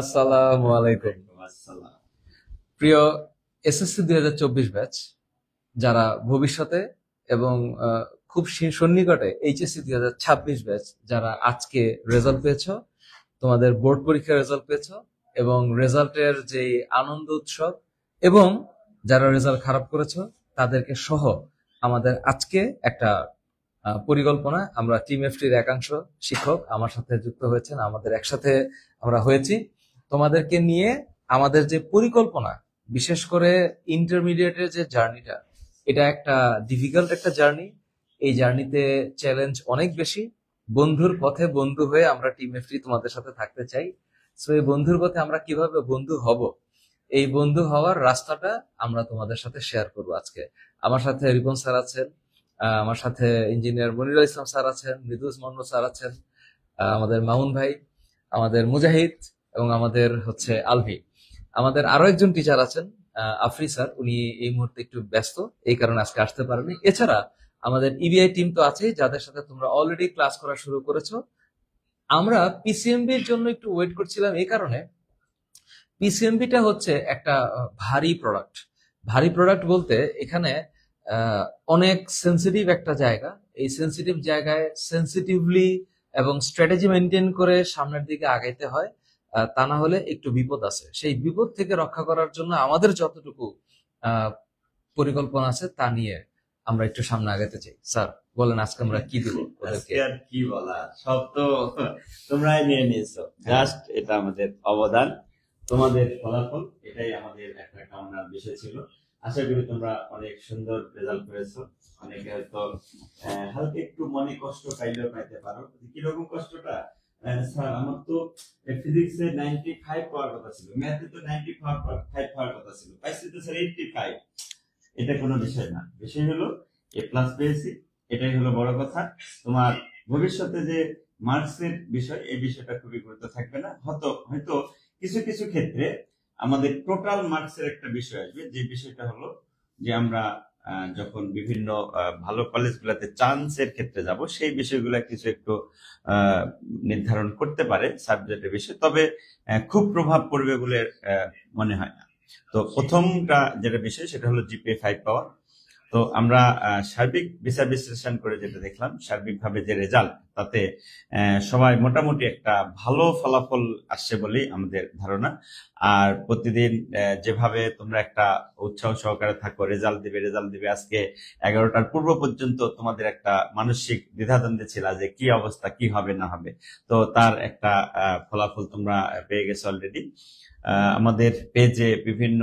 আসসালামু আলাইকুম প্রিয় এসএসসি দুই হাজার চব্বিশ ব্যাচ যারা ভবিষ্যতে এবং খুব সন্নিকটে এইচএসসি দুই হাজার ছাব্বিশ ব্যাচ যারা আজকে রেজাল্ট পেয়েছ তোমাদের বোর্ড পরীক্ষার রেজাল্ট পেয়েছ এবং রেজাল্টের যে আনন্দ উৎসব এবং যারা রেজাল্ট খারাপ করেছ তাদেরকে সহ আমাদের আজকে একটা পরিকল্পনা আমরা টিম এফটির একাংশ শিক্ষক আমার সাথে যুক্ত হয়েছেন আমাদের একসাথে আমরা হয়েছি তোমাদেরকে নিয়ে আমাদের যে পরিকল্পনা বিশেষ করে ইন্টারমিডিয়েটের যে জার্নিটা এটা একটা ডিফিকাল্ট একটা জার্নি এই জার্নিতে চ্যালেঞ্জ অনেক বেশি বন্ধুর পথে বন্ধু হয়ে আমরা টিম এফ তোমাদের সাথে থাকতে চাই সো এই বন্ধুর পথে আমরা কিভাবে বন্ধু হব এই বন্ধু হওয়ার রাস্তাটা আমরা তোমাদের সাথে শেয়ার করব আজকে আমার সাথে রিপন স্যার আছেন আমার সাথে ইঞ্জিনিয়ার মনির ইসলাম স্যার আছেন মৃদুস মন্ডল স্যার আছেন আমাদের মামুন ভাই আমাদের মুজাহিদ এবং আমাদের হচ্ছে আলভি আমাদের আরো একজন টিচার আছেন আফরি স্যার উনি এই মুহূর্তে একটু ব্যস্ত এই কারণে আজকে আসতে পারেনি এছাড়া আমাদের ইবিআই e টিম তো আছেই যাদের সাথে তোমরা অলরেডি ক্লাস করা শুরু করেছো আমরা পিসিএমবির জন্য একটু ওয়েট করছিলাম এই কারণে পিসিএমবিটা হচ্ছে একটা ভারী প্রোডাক্ট ভারী প্রোডাক্ট বলতে এখানে অনেক সেন্সিটিভ একটা জায়গা এই সেন্সিটিভ জায়গায় সেন্সিটিভলি এবং স্ট্র্যাটেজি মেনটেন করে সামনের দিকে আগাইতে হয় তা না হলে একটু বিপদ আছে সেই বিপদ থেকে রক্ষা করার জন্য আমাদের যতটুকু পরিকল্পনা আছে তা নিয়ে আমরা একটু সামনে আগাতে চাই স্যার বলেন আজকে আমরা কি দেবো আর কি বলা সব তো তোমরাই নিয়ে নিয়েছো জাস্ট এটা আমাদের অবদান তোমাদের ফলাফল এটাই আমাদের একটা কামনার বিষয় ছিল আশা করি তোমরা অনেক সুন্দর রেজাল্ট করেছো অনেকে হয়তো হালকা একটু মনে কষ্ট পাইলেও পাইতে পারো কিরকম কষ্টটা স্যার আমার তো ফিজিক্সে নাইনটি ফাইভ পাওয়ার কথা ছিল ম্যাথে তো নাইনটি ফাইভ পাওয়ার কথা ছিল পাইছি তো স্যার এইটটি ফাইভ এটা কোনো বিষয় না বিষয় হলো এ প্লাস পেয়েছি এটাই হলো বড় কথা তোমার ভবিষ্যতে যে মার্কসের বিষয় এই বিষয়টা খুবই গুরুত্ব থাকবে না হয়তো হয়তো কিছু কিছু ক্ষেত্রে আমাদের টোটাল মার্কসের একটা বিষয় আসবে যে বিষয়টা হলো যে আমরা যখন বিভিন্ন ভালো কলেজগুলোতে চান্সের ক্ষেত্রে যাব সেই বিষয়গুলো কিছু একটু নির্ধারণ করতে পারে সাবজেক্টের বিষয়ে তবে খুব প্রভাব পড়বে বলে মনে হয় না তো প্রথমটা যেটা বিষয় সেটা হলো জিপিএ ফাইভ পাওয়ার তো আমরা সার্বিক বিচার বিশ্লেষণ করে যেটা দেখলাম সার্বিকভাবে যে রেজাল্ট তাতে সবাই মোটামুটি একটা ভালো ফলাফল আসছে বলেই আমাদের ধারণা আর প্রতিদিন যেভাবে তোমরা একটা উৎসাহ সহকারে থাকো রেজাল্ট দিবে রেজাল্ট দিবে আজকে এগারোটার পূর্ব পর্যন্ত তোমাদের একটা মানসিক দ্বিধাদ্বন্দ্বে ছিল যে কি অবস্থা কি হবে না হবে তো তার একটা ফলাফল তোমরা পেয়ে গেছো অলরেডি আমাদের পেজে বিভিন্ন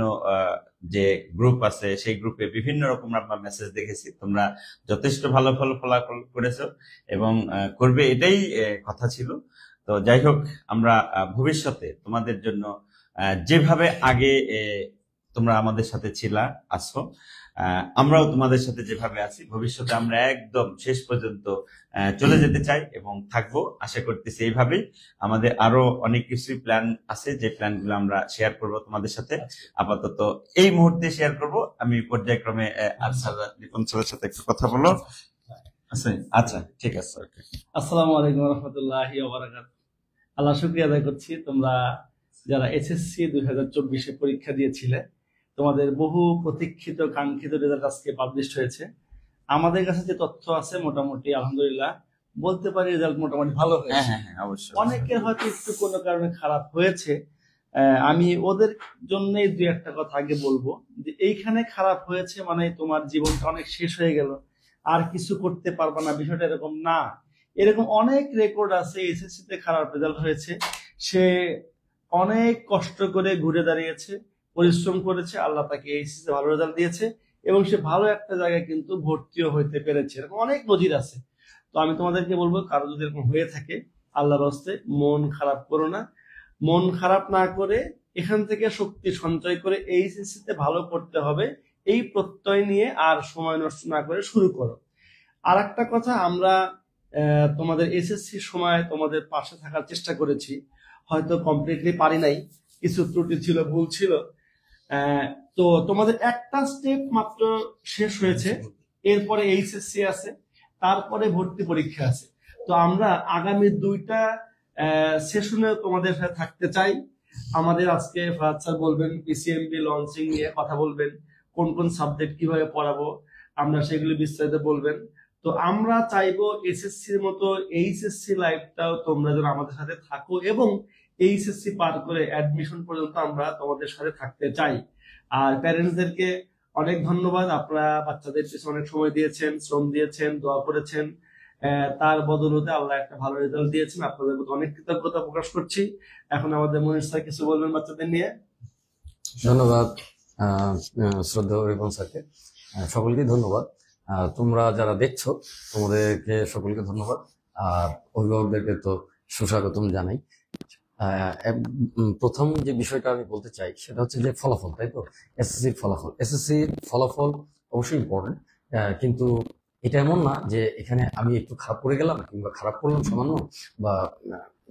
যে গ্রুপ আছে সেই গ্রুপে বিভিন্ন রকম আপনার মেসেজ দেখেছি তোমরা যথেষ্ট ভালো ভালো ফলাফল করেছো এবং করবে এটাই কথা ছিল তো যাই হোক আমরা ভবিষ্যতে তোমাদের জন্য যেভাবে আগে তোমরা আমাদের সাথে ছিলা আসো আমরাও তোমাদের সাথে যেভাবে আছি ভবিষ্যতে আমরা একদম শেষ পর্যন্ত চলে যেতে চাই এবং থাকবো আশা করতেছি এইভাবেই আমাদের আরো অনেক কিছুই প্ল্যান আছে যে প্ল্যানগুলো আমরা শেয়ার করব তোমাদের সাথে আপাতত এই মুহূর্তে শেয়ার করব আমি পর্যায়ক্রমে আর সারা নিপুণ সাথে একটু কথা বলো আচ্ছা ঠিক আছে আসসালামু আলাইকুম রহমতুল্লাহ আল্লাহ শুক্রিয়া আদায় করছি তোমরা যারা এসএসসি দুই হাজার চব্বিশে পরীক্ষা দিয়েছিলে তোমাদের বহু প্রতীক্ষিত কাঙ্ক্ষিত রেজাল্ট আজকে পাবলিশ হয়েছে আমাদের কাছে যে তথ্য আছে মোটামুটি আলহামদুলিল্লাহ বলতে পারি রেজাল্ট মোটামুটি ভালো হয়েছে হ্যাঁ, হ্যাঁ, হ্যাঁ, অবশ্যই অনেকের হয়তো একটু কোনো কারণে খারাপ হয়েছে আমি ওদের জন্যই দুই একটা কথা আগে বলবো যে এইখানে খারাপ হয়েছে মানে তোমার জীবনটা অনেক শেষ হয়ে গেল আর কিছু করতে পারবো না বিষয়টা এরকম না এরকম অনেক রেকর্ড আছে এসএসসি তে খারাপ রেজাল্ট হয়েছে সে অনেক কষ্ট করে ঘুরে দাঁড়িয়েছে পরিশ্রম করেছে আল্লাহ তাকে এইচএসে ভালো রেজাল্ট দিয়েছে এবং সে ভালো একটা জায়গায় কিন্তু ভর্তিও হইতে পেরেছে এরকম অনেক নজির আছে তো আমি তোমাদেরকে বলবো কারো যদি এরকম হয়ে থাকে আল্লাহর হস্তে মন খারাপ করো না মন খারাপ না করে এখান থেকে শক্তি সঞ্চয় করে এইচএসসিতে ভালো করতে হবে এই প্রত্যয় নিয়ে আর সময় নষ্ট না করে শুরু করো আর একটা কথা আমরা তোমাদের এসএসসি সময় তোমাদের পাশে থাকার চেষ্টা করেছি হয়তো কমপ্লিটলি পারি নাই কিছু ত্রুটি ছিল ভুল ছিল তো তোমাদের একটা স্টেপ মাত্র শেষ হয়েছে এরপরে এইচএসসি আছে তারপরে ভর্তি পরীক্ষা আছে তো আমরা আগামী দুইটা সেশনে তোমাদের সাথে থাকতে চাই আমাদের আজকে ফাহাদ স্যার বলবেন পিসিএমবি লঞ্চিং নিয়ে কথা বলবেন কোন কোন সাবজেক্ট কিভাবে পড়াবো আমরা সেগুলি বিস্তারিত বলবেন তো আমরা চাইবো এসএসসির মতো এইচএসসি লাইফটাও তোমরা যেন আমাদের সাথে থাকো এবং এইচএসসি পার করে অ্যাডমিশন পর্যন্ত আমরা তোমাদের সাথে থাকতে চাই আর প্যারেন্টসদেরকে অনেক ধন্যবাদ আপনারা বাচ্চাদের পিছনে অনেক সময় দিয়েছেন শ্রম দিয়েছেন দোয়া করেছেন তার বদলতে আল্লাহ একটা ভালো রেজাল্ট দিয়েছেন আপনাদের প্রতি অনেক কৃতজ্ঞতা প্রকাশ করছি এখন আমাদের মনির স্যার কিছু বলবেন বাচ্চাদের নিয়ে ধন্যবাদ শ্রদ্ধা এবং স্যারকে সকলকে ধন্যবাদ তোমরা যারা দেখছো তোমাদেরকে সকলকে ধন্যবাদ আর অভিভাবকদেরকে তো সুস্বাগতম জানাই প্রথম যে বিষয়টা আমি বলতে চাই সেটা হচ্ছে যে ফলাফল তাই তো এসএসসির ফলাফল এসএসসির ফলাফল অবশ্যই ইম্পর্টেন্ট কিন্তু এটা এমন না যে এখানে আমি একটু খারাপ করে গেলাম কিংবা খারাপ করলাম সামান্য বা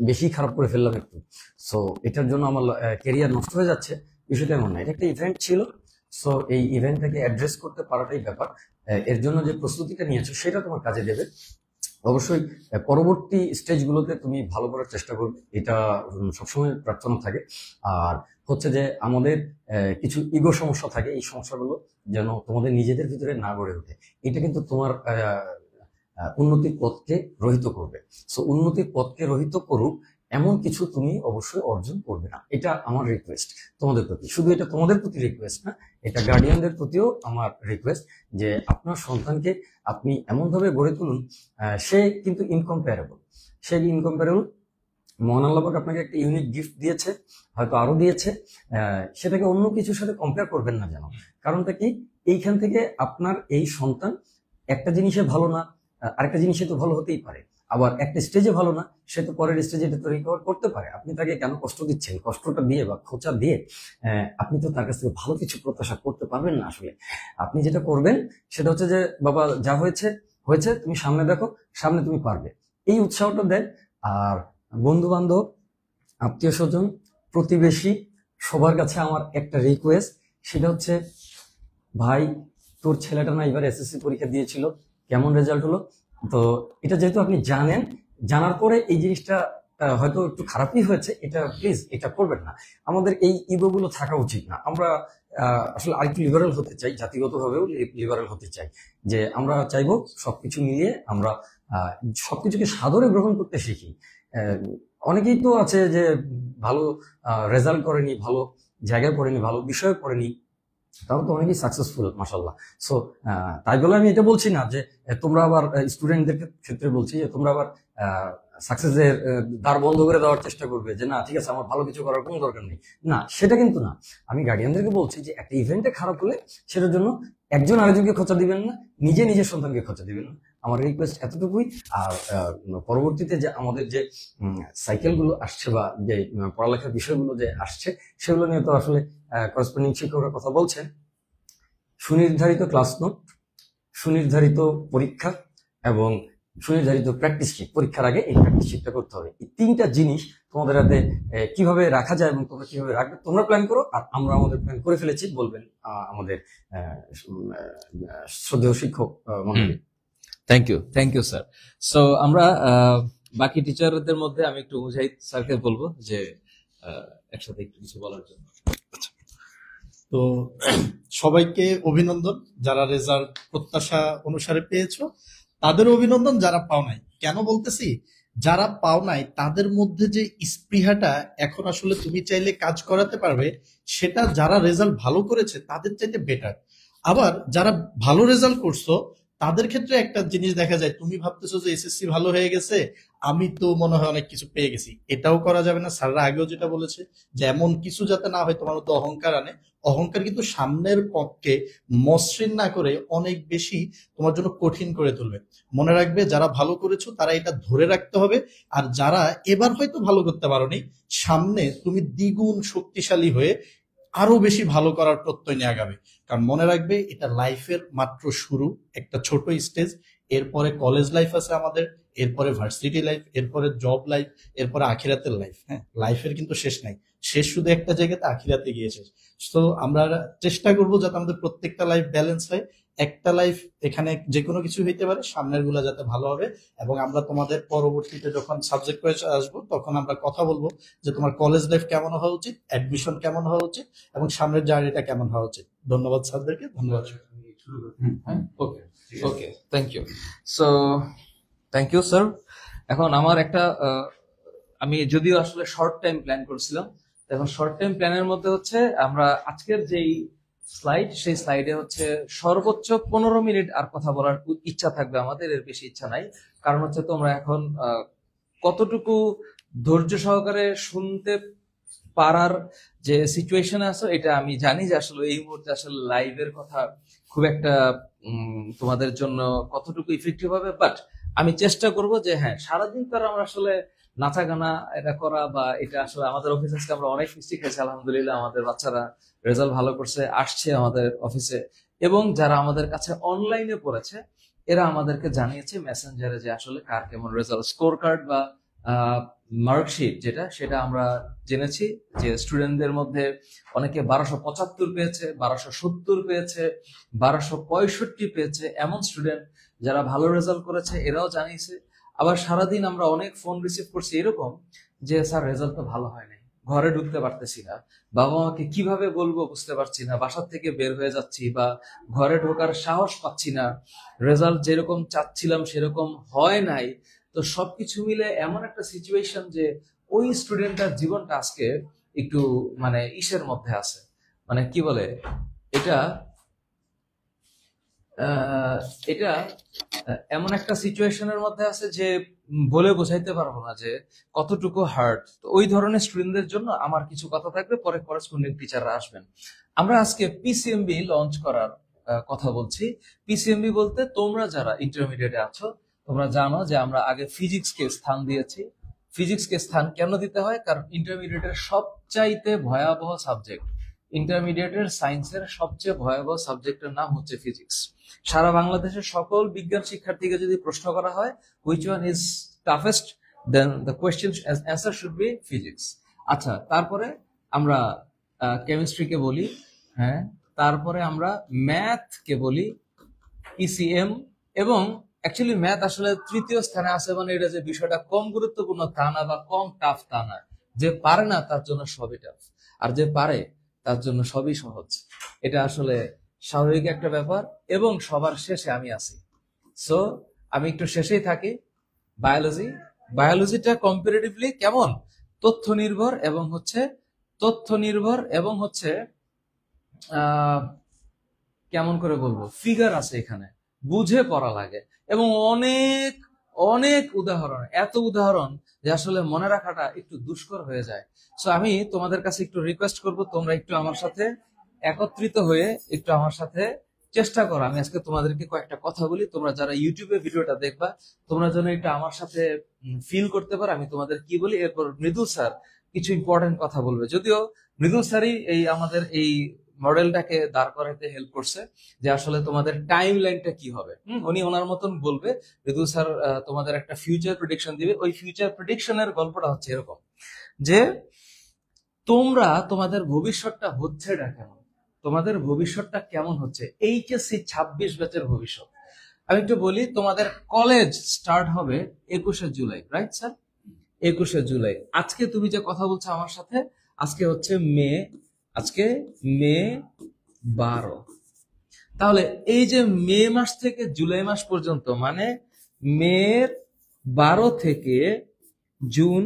বেশি খারাপ করে ফেললাম একটু সো এটার জন্য আমার কেরিয়ার নষ্ট হয়ে যাচ্ছে বিষয়টা এমন না এটা একটা ইভেন্ট ছিল সো এই ইভেন্টটাকে অ্যাড্রেস করতে পারাটাই ব্যাপার এর জন্য যে প্রস্তুতিটা নিয়েছো সেটা তোমার কাজে দেবে অবশ্যই পরবর্তী স্টেজগুলোতে তুমি ভালো করার চেষ্টা করবে এটা সবসময় প্রার্থনা থাকে আর হচ্ছে যে আমাদের কিছু ইগো সমস্যা থাকে এই সমস্যাগুলো যেন তোমাদের নিজেদের ভিতরে না গড়ে ওঠে এটা কিন্তু তোমার উন্নতির পথকে রহিত করবে সো উন্নতির পথকে রহিত করুক এমন কিছু তুমি অবশ্যই অর্জন করবে না এটা আমার রিকোয়েস্ট তোমাদের প্রতি শুধু এটা তোমাদের প্রতি রিকোয়েস্ট না এটা গার্ডিয়ানদের প্রতিও আমার রিকোয়েস্ট যে আপনার সন্তানকে আপনি এমনভাবে গড়ে তুলুন সে কিন্তু ইনকম্পেয়ারেবল সে ইনকম্পেয়ারেবল মহান আল্লাপাক আপনাকে একটা ইউনিক গিফট দিয়েছে হয়তো আরো দিয়েছে সেটাকে অন্য কিছুর সাথে কম্পেয়ার করবেন না যেন কারণটা কি এইখান থেকে আপনার এই সন্তান একটা জিনিসে ভালো না আরেকটা জিনিসে তো ভালো হতেই পারে আবার একটা স্টেজে ভালো না সে তো পরের স্টেজে এটা তো রিকভার করতে পারে আপনি তাকে কেন কষ্ট দিচ্ছেন কষ্টটা দিয়ে বা খোঁচা দিয়ে আপনি তো তার কাছ থেকে ভালো কিছু প্রত্যাশা করতে পারবেন না আসলে আপনি যেটা করবেন সেটা হচ্ছে যে বাবা যা হয়েছে হয়েছে তুমি সামনে দেখো সামনে তুমি পারবে এই উৎসাহটা দেয় আর বন্ধু বান্ধব আত্মীয় স্বজন প্রতিবেশী সবার কাছে আমার একটা রিকোয়েস্ট সেটা হচ্ছে ভাই তোর ছেলেটা না এবার এসএসসি পরীক্ষা দিয়েছিল কেমন রেজাল্ট হলো তো এটা যেহেতু আপনি জানেন জানার পরে এই জিনিসটা হয়তো একটু খারাপই হয়েছে এটা প্লিজ এটা করবেন না আমাদের এই ইগোগুলো থাকা উচিত না আমরা আসলে আরেকটু লিবারেল হতে চাই জাতিগতভাবেও লিবারেল হতে চাই যে আমরা চাইবো সবকিছু মিলিয়ে আমরা সবকিছুকে সাদরে গ্রহণ করতে শিখি অনেকেই তো আছে যে ভালো রেজাল্ট করেনি ভালো জায়গায় পড়েনি ভালো বিষয়ে পড়েনি তাহলে তো অনেকেই সাকসেসফুল মাসাল্লাহ সো তাই বলে আমি এটা বলছি না যে তোমরা আবার স্টুডেন্টদের ক্ষেত্রে বলছি যে তোমরা আবার সাকসেসের দ্বার বন্ধ করে দেওয়ার চেষ্টা করবে যে না ঠিক আছে আমার ভালো কিছু করার কোনো দরকার নেই না সেটা কিন্তু না আমি গার্ডিয়ানদেরকে বলছি যে একটা ইভেন্টে খারাপ হলে সেটার জন্য একজন আরেকজনকে খরচা দিবেন না নিজে নিজের সন্তানকে খরচা দিবেন না আমার রিকোয়েস্ট এতটুকুই আর পরবর্তীতে যে আমাদের যে সাইকেলগুলো আসছে বা যে পড়ালেখার বিষয়গুলো যে আসছে সেগুলো নিয়ে তো আসলে করসপন্ডিং শিক্ষকরা কথা বলছেন সুনির্ধারিত ক্লাস নোট সুনির্ধারিত পরীক্ষা এবং সুনির্ধারিত প্র্যাকটিস শিট পরীক্ষার আগে এই প্র্যাকটিস শিটটা করতে হবে এই তিনটা জিনিস তোমাদের হাতে কিভাবে রাখা যায় এবং তোমরা কিভাবে রাখবে তোমরা প্ল্যান করো আর আমরা আমাদের প্ল্যান করে ফেলেছি বলবেন আমাদের শ্রদ্ধেয় শিক্ষক Mahabir thank you thank you sir so আমরা বাকি টিচারদের মধ্যে আমি একটু মুজাহিদ স্যারকে বলবো যে একসাথে একটু কিছু বলার জন্য তো সবাইকে অভিনন্দন যারা রেজাল্ট প্রত্যাশা অনুসারে পেয়েছো তাদের অভিনন্দন যারা পাও নাই কেন বলতেছি যারা পাও নাই তাদের মধ্যে যে স্পৃহাটা এখন আসলে তুমি চাইলে কাজ করাতে পারবে সেটা যারা রেজাল্ট ভালো করেছে তাদের চাইতে বেটার আবার যারা ভালো রেজাল্ট করছো তাদের ক্ষেত্রে একটা জিনিস দেখা যায় তুমি ভাবতেছো যে এসএসসি ভালো হয়ে গেছে আমি তো মনে হয় অনেক কিছু পেয়ে গেছি এটাও করা যাবে না স্যাররা আগেও যেটা বলেছে যে এমন কিছু যাতে না হয় তোমার মধ্যে অহংকার আনে অহংকার কিন্তু সামনের পক্ষে মসৃণ না করে অনেক বেশি তোমার জন্য কঠিন করে তুলবে মনে রাখবে যারা ভালো করেছো তারা এটা ধরে রাখতে হবে আর যারা এবার হয়তো ভালো করতে পারোনি সামনে তুমি দ্বিগুণ শক্তিশালী হয়ে আরো বেশি ভালো করার প্রত্যয় নিয়ে আগাবে কারণ মনে রাখবে এটা লাইফের মাত্র শুরু একটা ছোট স্টেজ এরপরে কলেজ লাইফ আছে আমাদের এরপরে ভার্সিটি লাইফ এরপরে জব লাইফ এরপরে আখিরাতের লাইফ হ্যাঁ লাইফের কিন্তু শেষ নাই শেষ শুধু একটা জায়গাতে আখিরাতে গিয়ে শেষ তো আমরা চেষ্টা করবো যাতে আমাদের প্রত্যেকটা লাইফ ব্যালেন্স হয় একটা লাইফ এখানে যে কোনো কিছু হইতে পারে সামনের গুলা যাতে ভালো হবে এবং আমরা তোমাদের পরবর্তীতে যখন সাবজেক্ট ওয়াইজ আসবো তখন আমরা কথা বলবো যে তোমার কলেজ লাইফ কেমন হওয়া উচিত অ্যাডমিশন কেমন হওয়া উচিত এবং সামনের জার্নিটা কেমন হওয়া উচিত ধন্যবাদ স্যারদেরকে ধন্যবাদ okay okay thank you so thank you sir এখন আমার একটা আমি যদিও আসলে শর্ট টাইম প্ল্যান করছিলাম এখন শর্ট টাইম প্ল্যানের মধ্যে হচ্ছে আমরা আজকের যেই স্লাইড সেই স্লাইডে হচ্ছে সর্বোচ্চ পনেরো মিনিট আর কথা বলার ইচ্ছা থাকবে আমাদের এর বেশি ইচ্ছা নাই কারণ হচ্ছে তোমরা এখন কতটুকু ধৈর্য সহকারে শুনতে পারার যে সিচুয়েশন আছে এটা আমি জানি যে আসলে এই মুহূর্তে আসলে লাইভের কথা খুব একটা তোমাদের জন্য কতটুকু ইফেক্টিভ হবে বাট আমি চেষ্টা করব যে হ্যাঁ সারাদিন তো আমরা আসলে নাচা গানা এটা করা বা এটা আসলে আমাদের অফিসে আজকে আমরা অনেক মিষ্টি খেয়েছি আলহামদুলিল্লাহ আমাদের বাচ্চারা রেজাল্ট ভালো করছে আসছে আমাদের অফিসে এবং যারা আমাদের কাছে অনলাইনে পড়েছে এরা আমাদেরকে জানিয়েছে মেসেঞ্জারে যে আসলে কার কেমন রেজাল্ট স্কোর কার্ড বা মার্কশিট যেটা সেটা আমরা জেনেছি যে স্টুডেন্টদের মধ্যে অনেকে বারোশো পঁচাত্তর পেয়েছে বারোশো সত্তর পেয়েছে বারোশো পঁয়ষট্টি পেয়েছে এমন স্টুডেন্ট যারা ভালো রেজাল্ট করেছে এরাও জানিয়েছে আবার সারাদিন আমরা অনেক ফোন রিসিভ করছি এরকম যে স্যার রেজাল্ট তো ভালো হয় নাই ঘরে ঢুকতে পারতেছি না বাবা মাকে কিভাবে বলবো বুঝতে পারছি না বাসার থেকে বের হয়ে যাচ্ছি বা ঘরে ঢোকার সাহস পাচ্ছি না রেজাল্ট যেরকম চাচ্ছিলাম সেরকম হয় নাই তো সবকিছু মিলে এমন একটা সিচুয়েশন যে ওই স্টুডেন্টটার জীবনটা আজকে একটু মানে ইসের মধ্যে আছে মানে কি বলে এটা এটা এমন একটা সিচুয়েশনের মধ্যে আছে যে বলে বোঝাইতে পারবো না যে কতটুকু হার্ট তো ওই ধরনের স্টুডেন্টদের জন্য আমার কিছু কথা থাকবে পরে করেসপন্ডিং টিচাররা আসবেন আমরা আজকে পিসিএমবি লঞ্চ করার কথা বলছি পিসিএমবি বলতে তোমরা যারা ইন্টারমিডিয়েটে আছো তোমরা জানো যে আমরা আগে ফিজিক্সকে স্থান দিয়েছি ফিজিক্সকে স্থান কেন দিতে হয় কারণ ইন্টারমিডিয়েটের সবচাইতে ভয়াবহ সাবজেক্ট ইন্টারমিডিয়েটের সায়েন্সের সবচেয়ে ভয়াবহ সাবজেক্টের নাম হচ্ছে ফিজিক্স সারা বাংলাদেশের সকল বিজ্ঞান শিক্ষার্থীকে যদি প্রশ্ন করা হয় which one is toughest then the question answer should be physics আচ্ছা তারপরে আমরা কেমিস্ট্রিকে বলি হ্যাঁ তারপরে আমরা ম্যাথকে বলি ইসিএম e এবং অ্যাকচুয়ালি ম্যাথ আসলে তৃতীয় স্থানে আছে মানে এটা যে বিষয়টা কম গুরুত্বপূর্ণ তা না বা কম টাফ তা না যে পারে না তার জন্য সবই টাফ আর যে পারে তার জন্য সবই সহজ এটা আসলে স্বাভাবিক একটা ব্যাপার এবং সবার শেষে আমি আছি সো আমি একটু শেষেই থাকি বায়োলজি বায়োলজিটা কম্পারেটিভলি কেমন তথ্য নির্ভর এবং হচ্ছে তথ্য নির্ভর এবং হচ্ছে কেমন করে বলবো ফিগার আছে এখানে বুঝে পড়া লাগে এবং অনেক অনেক উদাহরণ এত উদাহরণ যে আসলে মনে রাখাটা একটু দুষ্কর হয়ে যায় সো আমি তোমাদের কাছে একটু রিকোয়েস্ট করব তোমরা একটু আমার সাথে একত্রিত হয়ে একটু আমার সাথে চেষ্টা করো আমি আজকে তোমাদেরকে কয়েকটা কথা বলি তোমরা যারা ইউটিউবে ভিডিওটা দেখবা তোমরা যেন একটু আমার সাথে ফিল করতে পারো আমি তোমাদের কি বলি এরপর মৃদুল স্যার কিছু ইম্পর্টেন্ট কথা বলবে যদিও মৃদুল স্যারই এই আমাদের এই মডেলটাকে দাঁড় করাতে হেল্প করছে যে আসলে তোমাদের টাইম লাইনটা কি হবে উনি ওনার মতন বলবে ঋতু স্যার তোমাদের একটা ফিউচার প্রেডিকশন দিবে ওই ফিউচার প্রেডিকশনের গল্পটা হচ্ছে এরকম যে তোমরা তোমাদের ভবিষ্যৎটা হচ্ছে না কেমন তোমাদের ভবিষ্যৎটা কেমন হচ্ছে এইচএসসি ছাব্বিশ ব্যাচের ভবিষ্যৎ আমি একটু বলি তোমাদের কলেজ স্টার্ট হবে একুশে জুলাই রাইট স্যার একুশে জুলাই আজকে তুমি যে কথা বলছো আমার সাথে আজকে হচ্ছে মে আজকে মে বারো তাহলে এই যে মে মাস থেকে জুলাই মাস পর্যন্ত মানে মের বারো থেকে জুন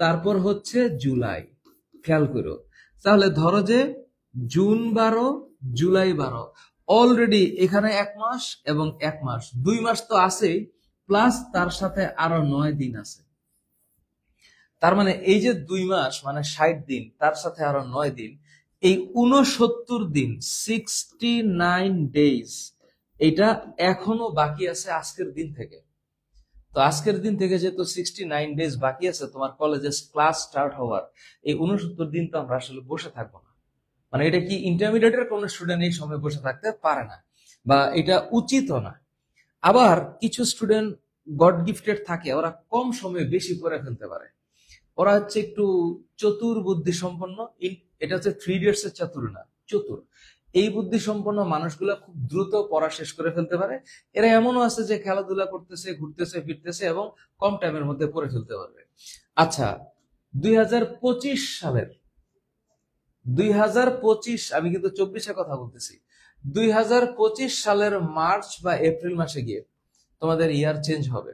তারপর হচ্ছে জুলাই খেয়াল করো তাহলে ধরো যে জুন বারো জুলাই বারো অলরেডি এখানে এক মাস এবং এক মাস দুই মাস তো আছেই প্লাস তার সাথে আরো নয় দিন আছে তার মানে এই যে দুই মাস মানে ষাট দিন তার সাথে আরো নয় দিন এই উনসত্তর দিন সিক্সটি নাইন ডেজ এটা এখনো বাকি আছে আজকের দিন থেকে তো আজকের দিন থেকে যেহেতু সিক্সটি নাইন ডেজ বাকি আছে তোমার কলেজে ক্লাস স্টার্ট হওয়ার এই উনসত্তর দিন তো আমরা আসলে বসে থাকবো না মানে এটা কি ইন্টারমিডিয়েটের কোনো স্টুডেন্ট এই সময় বসে থাকতে পারে না বা এটা উচিত না আবার কিছু স্টুডেন্ট গড গিফটেড থাকে ওরা কম সময়ে বেশি করে ফেলতে পারে ওরা হচ্ছে একটু চতুর বুদ্ধি সম্পন্ন এটা হচ্ছে থ্রি ইডিয়টস এর চাতুর না চতুর এই বুদ্ধি সম্পন্ন মানুষগুলো খুব দ্রুত পড়া শেষ করে ফেলতে পারে এরা এমনও আছে যে খেলাধুলা করতেছে ঘুরতেছে ফিরতেছে এবং কম টাইমের মধ্যে পড়ে ফেলতে পারবে আচ্ছা দুই সালের দুই আমি কিন্তু চব্বিশে কথা বলতেছি দুই সালের মার্চ বা এপ্রিল মাসে গিয়ে তোমাদের ইয়ার চেঞ্জ হবে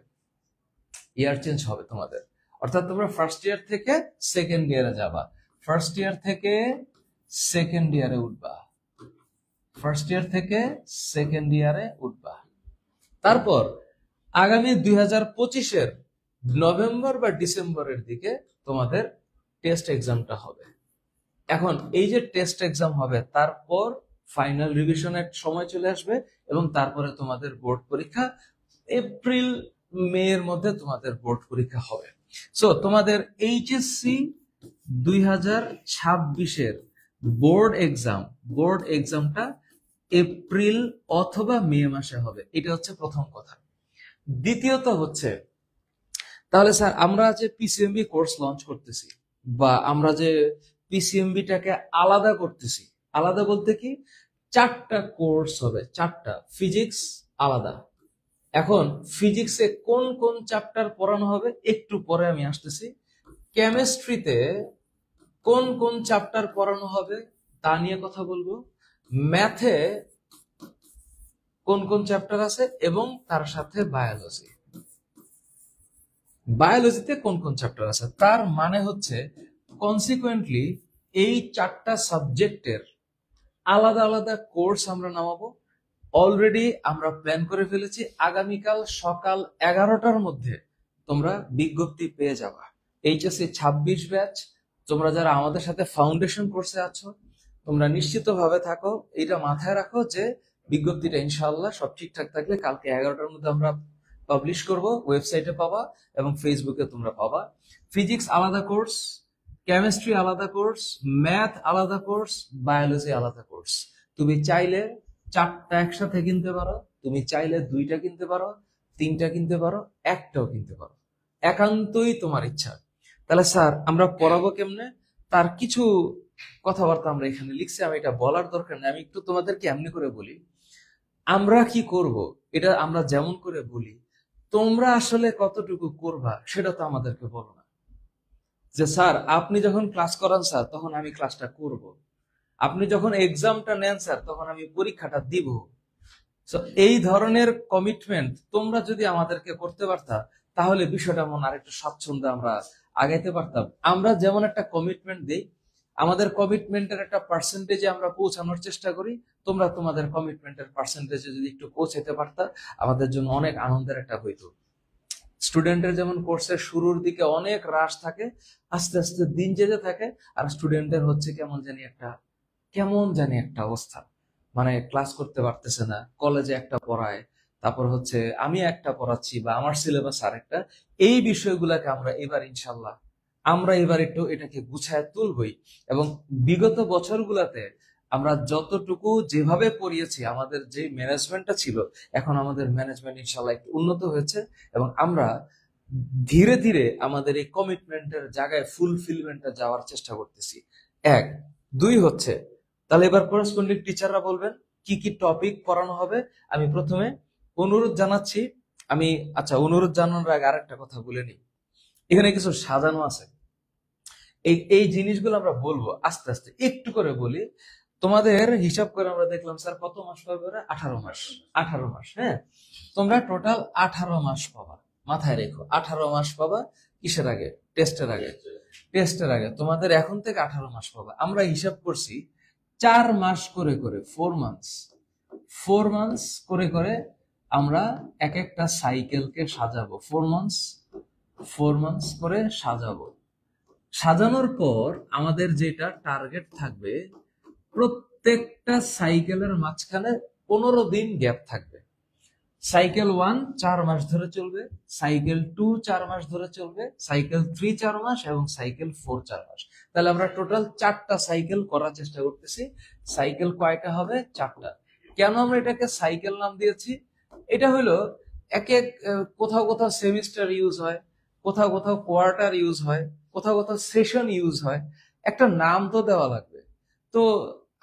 ইয়ার চেঞ্জ হবে তোমাদের অর্থাৎ তোমরা ফার্স্ট ইয়ার থেকে সেকেন্ড ইয়ারে যাবা ফার্স্ট ইয়ার থেকে সেকেন্ড ইয়ারে উঠবা ফার্স্ট ইয়ার থেকে সেকেন্ড ইয়ারে উঠবা তারপর আগামী দুই হাজার পঁচিশের নভেম্বর বা ডিসেম্বরের দিকে তোমাদের টেস্ট এক্সামটা হবে এখন এই যে টেস্ট এক্সাম হবে তারপর ফাইনাল রিভিশনের সময় চলে আসবে এবং তারপরে তোমাদের বোর্ড পরীক্ষা এপ্রিল মে এর মধ্যে তোমাদের বোর্ড পরীক্ষা হবে সো তোমাদের এইচএসসি দুই হাজার ছাব্বিশের বোর্ড এক্সাম বোর্ড এক্সামটা এপ্রিল অথবা মে মাসে হবে এটা হচ্ছে প্রথম কথা দ্বিতীয়ত হচ্ছে তাহলে স্যার আমরা যে পিসিএমবি কোর্স লঞ্চ করতেছি বা আমরা যে পিসিএমবিটাকে আলাদা করতেছি আলাদা বলতে কি চারটা কোর্স হবে চারটা ফিজিক্স আলাদা এখন ফিজিক্সে কোন কোন চ্যাপ্টার পড়ানো হবে একটু পরে আমি আসতেছি কেমিস্ট্রিতে কোন কোন চ্যাপ্টার পড়ানো হবে তা নিয়ে কথা বলবো ম্যাথে কোন কোন চ্যাপ্টার আছে এবং তার সাথে বায়োলজি বায়োলজিতে কোন কোন চ্যাপ্টার আছে তার মানে হচ্ছে কনসিকুয়েন্টলি এই চারটা সাবজেক্টের আলাদা আলাদা কোর্স আমরা নামাবো অলরেডি আমরা প্ল্যান করে ফেলেছি আগামীকাল সকাল এগারোটার মধ্যে তোমরা বিজ্ঞপ্তি পেয়ে যাবা এইচএসি ছাব্বিশ ব্যাচ তোমরা যারা আমাদের সাথে ফাউন্ডেশন কোর্সে আছো তোমরা নিশ্চিতভাবে থাকো এটা মাথায় রাখো যে বিজ্ঞপ্তিটা ইনশাল্লাহ সব ঠিকঠাক থাকলে কালকে এগারোটার মধ্যে আমরা পাবলিশ করব ওয়েবসাইটে পাবা এবং ফেসবুকে তোমরা পাবা ফিজিক্স আলাদা কোর্স কেমিস্ট্রি আলাদা কোর্স ম্যাথ আলাদা কোর্স বায়োলজি আলাদা কোর্স তুমি চাইলে চারটা একসাথে কিনতে পারো তুমি চাইলে দুইটা কিনতে পারো তিনটা কিনতে পারো একটাও কিনতে পারো একান্তই তোমার ইচ্ছা তাহলে স্যার আমরা পড়াবো কেমনে তার কিছু কথাবার্তা আমরা এখানে লিখছি আমি এটা বলার দরকার নেই আমি একটু তোমাদেরকে এমনি করে বলি আমরা কি করব এটা আমরা যেমন করে বলি তোমরা আসলে কতটুকু করবা সেটা তো আমাদেরকে বলো না যে স্যার আপনি যখন ক্লাস করান স্যার তখন আমি ক্লাসটা করব আপনি যখন এক্সামটা নেন স্যার তখন আমি পরীক্ষাটা দিব এই ধরনের কমিটমেন্ট তোমরা যদি আমাদেরকে করতে পারতা তাহলে বিষয়টা মনে একটু স্বাচ্ছন্দ্য আমরা আগাইতে পারতাম আমরা যেমন একটা কমিটমেন্ট দিই আমাদের কমিটমেন্টের একটা পার্সেন্টেজে আমরা পৌঁছানোর চেষ্টা করি তোমরা তোমাদের কমিটমেন্টের পার্সেন্টেজে যদি একটু পৌঁছাতে পারতা আমাদের জন্য অনেক আনন্দের একটা হইত স্টুডেন্টের যেমন কোর্সের শুরুর দিকে অনেক রাশ থাকে আস্তে আস্তে দিন যেতে থাকে আর স্টুডেন্টের হচ্ছে কেমন জানি একটা কেমন জানি একটা অবস্থা মানে ক্লাস করতে পারতেছে না কলেজে একটা পড়ায় তারপর হচ্ছে আমি একটা পড়াচ্ছি বা আমার সিলেবাস আরেকটা এই বিষয়গুলোকে আমরা এবার ইনশাল্লাহ আমরা এবার একটু এটাকে গুছায় তুলবই এবং বিগত বছরগুলোতে আমরা যতটুকু যেভাবে পড়িয়েছি আমাদের যে ম্যানেজমেন্টটা ছিল এখন আমাদের ম্যানেজমেন্ট ইনশাল্লাহ একটু উন্নত হয়েছে এবং আমরা ধীরে ধীরে আমাদের এই কমিটমেন্টের জায়গায় ফুলফিলমেন্টটা যাওয়ার চেষ্টা করতেছি এক দুই হচ্ছে তাহলে এবার করেসপন্ডিং টিচাররা বলবেন কি কি টপিক পড়ানো হবে আমি প্রথমে অনুরোধ জানাচ্ছি আমি আচ্ছা অনুরোধ জানানোর আগে আরেকটা কথা বলে নিই এখানে কিছু সাজানো আছে এই এই জিনিসগুলো আমরা বলবো আস্তে আস্তে একটু করে বলি তোমাদের হিসাব করে আমরা দেখলাম স্যার কত মাস পাবে আঠারো মাস আঠারো মাস হ্যাঁ তোমরা টোটাল আঠারো মাস পাবা মাথায় রেখো আঠারো মাস পাবা কিসের আগে টেস্টের আগে টেস্টের আগে তোমাদের এখন থেকে আঠারো মাস পাবা আমরা হিসাব করছি চার মাস করে করে ফোর মান্থস ফোর মান্থস করে করে আমরা এক একটা সাইকেলকে সাজাবো ফোর মান্থস ফোর মান্থস করে সাজাবো সাজানোর পর আমাদের যেটা টার্গেট থাকবে প্রত্যেকটা সাইকেলের মাঝখানে পনেরো দিন গ্যাপ থাকবে সাইকেল ওয়ান চার মাস ধরে চলবে সাইকেল টু চার মাস ধরে চলবে সাইকেল থ্রি চার মাস এবং সাইকেল ফোর চার মাস তাহলে আমরা টোটাল চারটা সাইকেল করার চেষ্টা করতেছি সাইকেল কয়টা হবে চারটা কেন আমরা এটাকে সাইকেল নাম দিয়েছি এটা হলো এক এক কোথাও কোথাও সেমিস্টার ইউজ হয় কোথাও কোথাও কোয়ার্টার ইউজ হয় কোথাও কোথাও সেশন ইউজ হয় একটা নাম তো দেওয়া লাগবে তো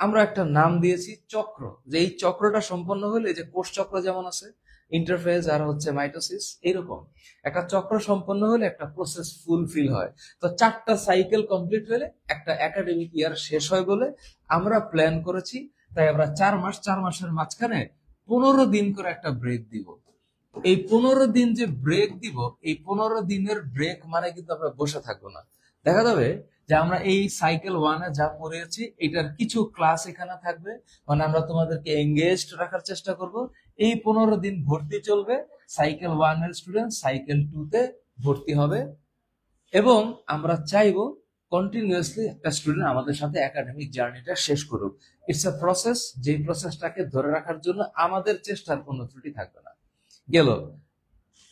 আমরা একটা নাম দিয়েছি চক্র যে এই চক্রটা সম্পন্ন হলে যে কোষ চক্র যেমন আছে ইন্টারফেজ আর হচ্ছে মাইটোসিস এরকম একটা চক্র সম্পন্ন হলে একটা প্রসেস ফুলফিল হয় তো চারটা সাইকেল কমপ্লিট হলে একটা একাডেমিক ইয়ার শেষ হয় বলে আমরা প্ল্যান করেছি তাই আমরা চার মাস চার মাসের মাঝখানে পনেরো দিন করে একটা ব্রেক দিব এই পনেরো দিন যে ব্রেক দিব এই পনেরো দিনের ব্রেক মানে কিন্তু আমরা বসে থাকবো না দেখা যাবে যে আমরা এই সাইকেল ওয়ানে যা পড়েছি এটার কিছু ক্লাস এখানে থাকবে মানে আমরা তোমাদেরকে এঙ্গেজড রাখার চেষ্টা করব এই পনেরো দিন ভর্তি চলবে সাইকেল ওয়ান এর স্টুডেন্ট সাইকেল টু তে ভর্তি হবে এবং আমরা চাইব কন্টিনিউয়াসলি একটা স্টুডেন্ট আমাদের সাথে একাডেমিক জার্নিটা শেষ করুক ইটস আ প্রসেস যে প্রসেসটাকে ধরে রাখার জন্য আমাদের চেষ্টার কোনো ত্রুটি থাকবে না গেল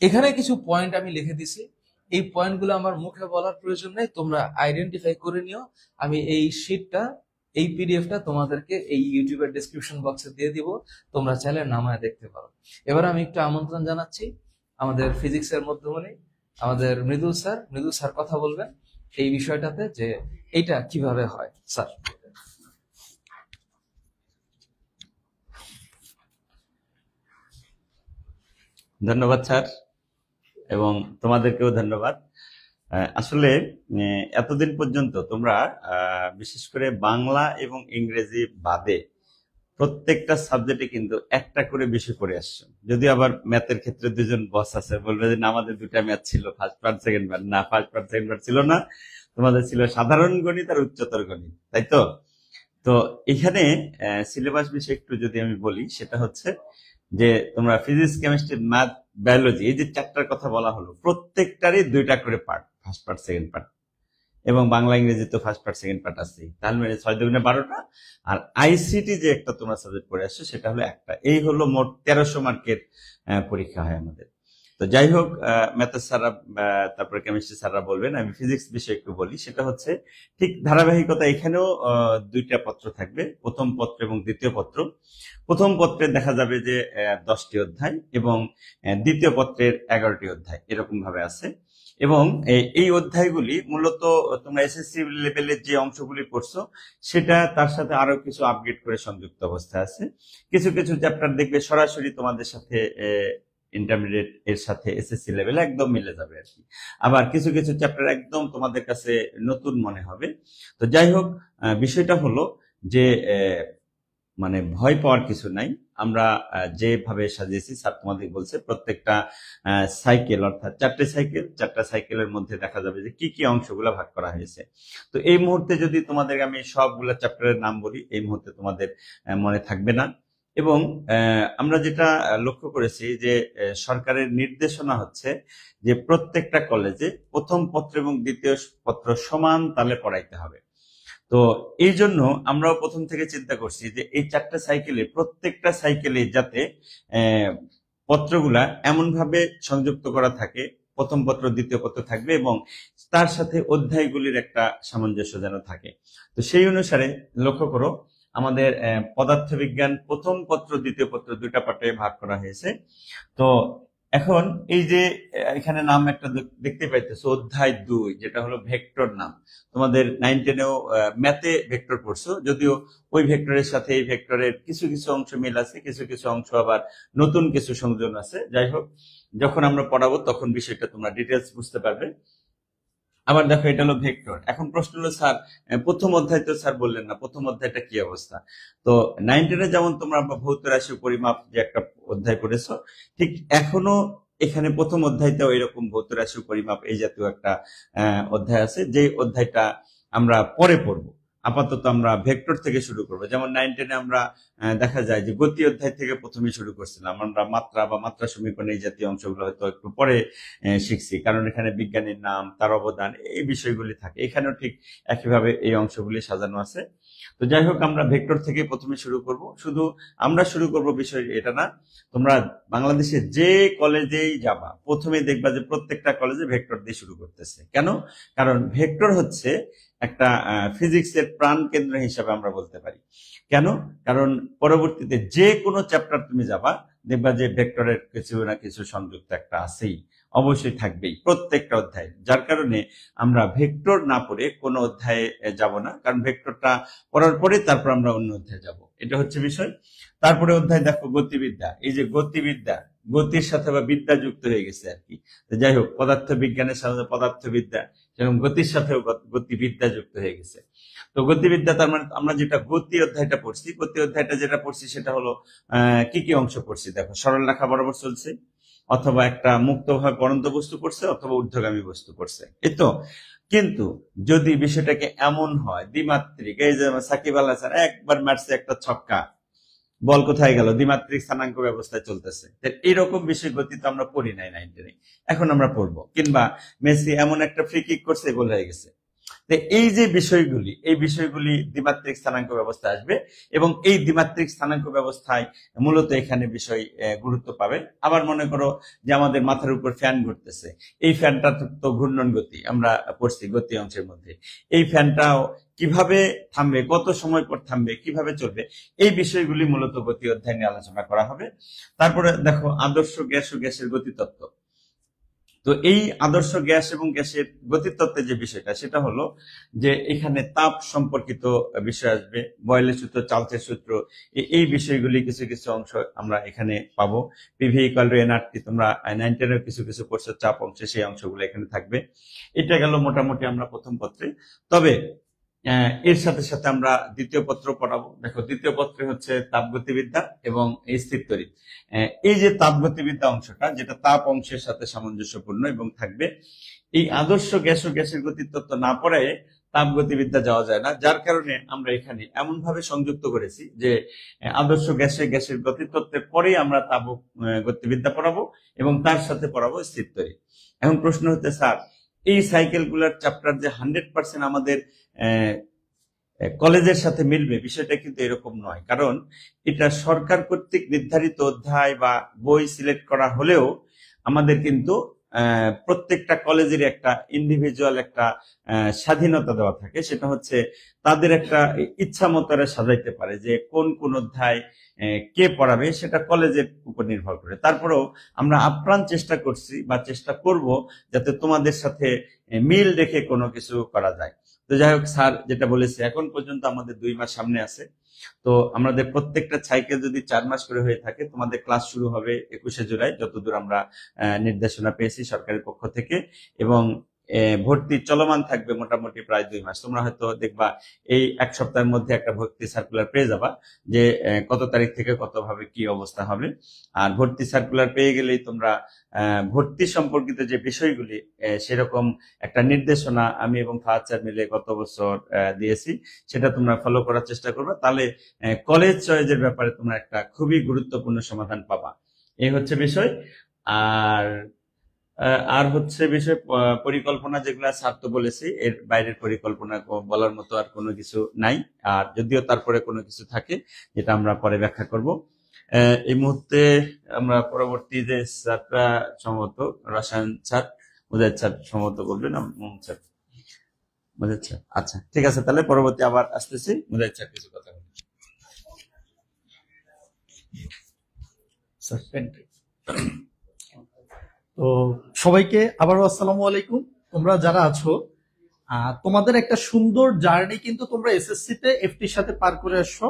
এখানে কিছু পয়েন্ট আমি লিখে দিছি এই পয়েন্টগুলো আমার মুখে বলার প্রয়োজন নেই তোমরা আইডেন্টিফাই করে নিও আমি এই শীটটা এই পিডিএফটা তোমাদেরকে এই ইউটিউবের ডিসক্রিপশন বক্সে দিয়ে দিব তোমরা চাইলে নামায় দেখতে পারো এবার আমি একটু আমন্ত্রণ জানাচ্ছি আমাদের ফিজিক্সের মধ্যমণি আমাদের মৃদুল স্যার মৃদুল স্যার কথা বলবেন এই বিষয়টাতে যে এটা কিভাবে হয় স্যার ধন্যবাদ স্যার এবং তোমাদেরকেও ধন্যবাদ আসলে এতদিন পর্যন্ত তোমরা বিশেষ করে বাংলা এবং ইংরেজি বাদে প্রত্যেকটা সাবজেক্টে কিন্তু একটা করে বেশি পড়ে আসছো যদি আবার ম্যাথের ক্ষেত্রে দুজন বস আছে বলবে যে না আমাদের দুটা ম্যাথ ছিল ফার্স্ট পার্ট সেকেন্ড পার্ট না ফার্স্ট পার্ট সেকেন্ড পার্ট ছিল না তোমাদের ছিল সাধারণ গণিত আর উচ্চতর গণিত তাই তো তো এখানে সিলেবাস বিষয়ে একটু যদি আমি বলি সেটা হচ্ছে যে তোমরা ফিজিক্স কেমিস্ট্রি ম্যাথ বায়োলজি এই যে চারটার কথা বলা হলো প্রত্যেকটারই দুইটা করে part first part second part এবং বাংলা ইংরেজি তো ফার্স্ট পার্ট সেকেন্ড পার্ট আছে তাহলে মানে ছয় দুগুণে বারোটা আর আইসিটি যে একটা তোমরা সাবজেক্ট পড়ে আসছো সেটা হলো একটা এই হলো মোট তেরোশো মার্কের পরীক্ষা হয় আমাদের তো যাই হোক ম্যাথের স্যাররা তারপরে কেমিস্ট্রি স্যাররা বলবেন আমি ফিজিক্স বিষয়ে একটু বলি সেটা হচ্ছে ঠিক ধারাবাহিকতা এখানেও দুইটা পত্র থাকবে প্রথম পত্র এবং দ্বিতীয় পত্র প্রথম পত্রে দেখা যাবে যে দশটি অধ্যায় এবং দ্বিতীয় পত্রের এগারোটি অধ্যায় এরকম ভাবে আছে এবং এই অধ্যায়গুলি মূলত তোমরা এসএসসি লেভেলের যে অংশগুলি পড়ছো সেটা তার সাথে আরো কিছু আপগ্রেড করে সংযুক্ত অবস্থায় আছে কিছু কিছু চ্যাপ্টার দেখবে সরাসরি তোমাদের সাথে ইন্টারমিডিয়েট এর সাথে এসএসসি লেভেলে একদম মিলে যাবে আর কি আবার কিছু কিছু চ্যাপ্টার একদম তোমাদের কাছে নতুন মনে হবে তো যাই হোক বিষয়টা হলো যে মানে ভয় পাওয়ার কিছু নাই আমরা যেভাবে সাজিয়েছি তোমাদের বলছে প্রত্যেকটা সাইকেল অর্থাৎ চারটে সাইকেল চারটা সাইকেলের মধ্যে দেখা যাবে যে কি কি অংশগুলো ভাগ করা হয়েছে তো এই মুহূর্তে যদি তোমাদের আমি সবগুলো চ্যাপ্টারের নাম বলি এই মুহূর্তে তোমাদের মনে থাকবে না এবং আমরা যেটা লক্ষ্য করেছি যে সরকারের নির্দেশনা হচ্ছে যে প্রত্যেকটা কলেজে প্রথম পত্র এবং দ্বিতীয় পত্র সমান তালে পড়াইতে হবে তো এই জন্য আমরাও প্রথম থেকে চিন্তা করছি যে এই চারটা সাইকেলে প্রত্যেকটা সাইকেলে যাতে পত্রগুলা এমনভাবে সংযুক্ত করা থাকে প্রথম পত্র দ্বিতীয় পত্র থাকবে এবং তার সাথে অধ্যায়গুলির একটা সামঞ্জস্য যেন থাকে তো সেই অনুসারে লক্ষ্য করো আমাদের পদার্থবিজ্ঞান প্রথম পত্র দ্বিতীয় পত্র দুইটা পার্টে ভাগ করা হয়েছে তো এখন এই যে এখানে নাম একটা দেখতে পাইতেছো অধ্যায় দুই যেটা হলো ভেক্টর নাম তোমাদের নাইন টেনেও ম্যাথে ভেক্টর পড়ছো যদিও ওই ভেক্টরের সাথে এই ভেক্টরের কিছু কিছু অংশ মিল আছে কিছু কিছু অংশ আবার নতুন কিছু সংযোজন আছে যাই হোক যখন আমরা পড়াবো তখন বিষয়টা তোমরা ডিটেলস বুঝতে পারবে আবার দেখো এটা হলো ভেক্টর এখন প্রশ্ন হলো স্যার প্রথম অধ্যায় তো স্যার বললেন না প্রথম অধ্যায়টা কি অবস্থা তো নাইন এ যেমন তোমরা ভৌত রাশি পরিমাপ যে একটা অধ্যায় করেছো ঠিক এখনো এখানে প্রথম ওই রকম ভৌত রাশি পরিমাপ এই জাতীয় একটা অধ্যায় আছে যে অধ্যায়টা আমরা পরে পড়বো আপাতত আমরা ভেক্টর থেকে শুরু করব যেমন নাইন টেনে আমরা দেখা যায় যে গতি অধ্যায় থেকে প্রথমে শুরু করছিলাম আমরা মাত্রা বা মাত্রা সমীকরণ এই জাতীয় অংশগুলো হয়তো একটু পরে শিখছি কারণ এখানে বিজ্ঞানীর নাম তার অবদান এই বিষয়গুলি থাকে এখানেও ঠিক একইভাবে এই অংশগুলি সাজানো আছে তো যাই হোক আমরা ভেক্টর থেকে প্রথমে শুরু করব শুধু আমরা শুরু করব বিষয় এটা না তোমরা বাংলাদেশে যে কলেজেই যাবা প্রথমে দেখবা যে প্রত্যেকটা কলেজে ভেক্টর দিয়ে শুরু করতেছে কেন কারণ ভেক্টর হচ্ছে একটা ফিজিক্সের প্রাণ কেন্দ্র হিসাবে আমরা বলতে পারি কেন কারণ পরবর্তীতে যে কোনো চ্যাপ্টার তুমি যাবা দেখবা যে ভেক্টরের কিছু না কিছু সংযুক্ত একটা আছেই অবশ্যই থাকবেই প্রত্যেকটা অধ্যায় যার কারণে আমরা ভেক্টর না পড়ে কোনো অধ্যায়ে যাব না কারণ ভেক্টরটা পড়ার পরে তারপর আমরা অন্য অধ্যায়ে যাব এটা হচ্ছে বিষয় তারপরে অধ্যায় দেখো গতিবিদ্যা এই যে গতিবিদ্যা গতির সাথে বা বিদ্যা যুক্ত হয়ে গেছে আর কি যাই হোক পদার্থ বিজ্ঞানের সাথে পদার্থবিদ্যা সেরকম গতির সাথেও গতিবিদ্যা যুক্ত হয়ে গেছে তো গতিবিদ্যা তার মানে আমরা যেটা গতি অধ্যায়টা পড়ছি গতি অধ্যায়টা যেটা পড়ছি সেটা হলো আহ কি কি অংশ পড়ছি দেখো সরল রেখা বরাবর চলছে অথবা একটা মুক্তভাবে পরন্ত বস্তু পড়ছে অথবা ঊর্ধ্বগামী বস্তু পড়ছে এই তো কিন্তু যদি বিষয়টাকে এমন হয় দ্বিমাত্রিক এই যে সাকিব আল্লাহ স্যার একবার মারছে একটা ছক্কা বল কোথায় গেল দ্বিমাত্রিক স্থানাঙ্ক ব্যবস্থায় চলতেছে এইরকম বিষয় গতি তো আমরা পড়ি নাই নাইনটিনে এখন আমরা পড়বো কিংবা মেসি এমন একটা ফ্রি কিক করছে গোল হয়ে গেছে এই যে বিষয়গুলি এই বিষয়গুলি দ্বিমাত্রিক স্থানাঙ্ক ব্যবস্থা আসবে এবং এই দ্বিমাত্রিক স্থানাঙ্ক ব্যবস্থায় মূলত এখানে বিষয় গুরুত্ব পাবে আবার মনে করো যে আমাদের মাথার উপর ফ্যান ঘুরতেছে এই ফ্যানটা তো ঘূর্ণন গতি আমরা পড়ছি গতি অংশের মধ্যে এই ফ্যানটাও কিভাবে থামবে কত সময় পর থামবে কিভাবে চলবে এই বিষয়গুলি মূলত গতি অধ্যায় নিয়ে আলোচনা করা হবে তারপরে দেখো আদর্শ গ্যাস ও গ্যাসের গতি তত্ত্ব তো এই আদর্শ গ্যাস এবং গ্যাসের গতিতত্ত্বের যে বিষয়টা সেটা হলো যে এখানে তাপ সম্পর্কিত বিষয় আসবে বয়লের সূত্র চালচের সূত্র এই বিষয়গুলি কিছু কিছু অংশ আমরা এখানে পাবো পিভি ইকাল এনআরটি তোমরা নাইনটেনের কিছু কিছু কোর্সের চাপ অংশে সেই অংশগুলো এখানে থাকবে এটা গেল মোটামুটি আমরা প্রথম পত্রে তবে এর সাথে সাথে আমরা দ্বিতীয় পত্র পড়াবো দেখো দ্বিতীয় পত্রে হচ্ছে তাপগতিবিদ্যা এবং স্থির তৈরি এই যে তাপগতিবিদ্যা অংশটা যেটা তাপ অংশের সাথে সামঞ্জস্যপূর্ণ এবং থাকবে এই আদর্শ গ্যাস ও গ্যাসের গতিতত্ত্ব না পড়ায় তাপগতিবিদ্যা যাওয়া যায় না যার কারণে আমরা এখানে এমন ভাবে সংযুক্ত করেছি যে আদর্শ গ্যাসে গ্যাসের গতিতত্ত্বের পরেই আমরা তাপ গতিবিদ্যা পড়াবো এবং তার সাথে পড়াবো স্থির তৈরি এখন প্রশ্ন হচ্ছে স্যার এই সাইকেলগুলার চ্যাপ্টার যে হান্ড্রেড পার্সেন্ট আমাদের কলেজের সাথে মিলবে বিষয়টা কিন্তু এরকম নয় কারণ এটা সরকার কর্তৃক নির্ধারিত অধ্যায় বা বই সিলেক্ট করা হলেও আমাদের কিন্তু প্রত্যেকটা কলেজের একটা ইন্ডিভিজুয়াল একটা স্বাধীনতা দেওয়া থাকে সেটা হচ্ছে তাদের একটা ইচ্ছা মতো সাজাইতে পারে যে কোন কোন অধ্যায় কে পড়াবে সেটা কলেজের উপর নির্ভর করে তারপরেও আমরা আপ্রাণ চেষ্টা করছি বা চেষ্টা করব যাতে তোমাদের সাথে মিল রেখে কোনো কিছু করা যায় তো যাই হোক স্যার যেটা বলেছে এখন পর্যন্ত আমাদের দুই মাস সামনে আছে তো আমাদের প্রত্যেকটা সাইকেল যদি চার মাস করে হয়ে থাকে তোমাদের ক্লাস শুরু হবে একুশে জুলাই যতদূর আমরা নির্দেশনা পেয়েছি সরকারের পক্ষ থেকে এবং ভর্তি চলমান থাকবে মোটামুটি প্রায় দুই মাস তোমরা হয়তো দেখবা এই এক সপ্তাহের মধ্যে একটা ভর্তি সার্কুলার পেয়ে যাবা যে কত তারিখ থেকে কতভাবে কি অবস্থা হবে আর ভর্তি সার্কুলার পেয়ে গেলেই তোমরা ভর্তি সম্পর্কিত যে বিষয়গুলি সেরকম একটা নির্দেশনা আমি এবং ফাহাদ মিলে গত বছর দিয়েছি সেটা তোমরা ফলো করার চেষ্টা করবে তাহলে কলেজ চয়েজের ব্যাপারে তোমরা একটা খুবই গুরুত্বপূর্ণ সমাধান পাবা এই হচ্ছে বিষয় আর আর হচ্ছে বিষয় পরিকল্পনা যেগুলো স্বার্থ বলেছি এর বাইরের পরিকল্পনা বলার মতো আর কোনো কিছু নাই আর যদিও তারপরে কোনো কিছু থাকে যেটা আমরা পরে ব্যাখ্যা করব এই মুহূর্তে আমরা পরবর্তী যে স্যারটা সম্ভবত রসায়ন স্যার মুজাহিদ স্যার সম্মত করবেন স্যার মুজাহিদ স্যার আচ্ছা ঠিক আছে তাহলে পরবর্তী আবার আসতেছি মুজাহিদ স্যার কিছু কথা বলবেন স্যার তো সবাইকে আবারও আসসালামু আলাইকুম তোমরা যারা আছো তোমাদের একটা সুন্দর জার্নি কিন্তু তোমরা এসএসসি তে এফটির সাথে পার করে আসছো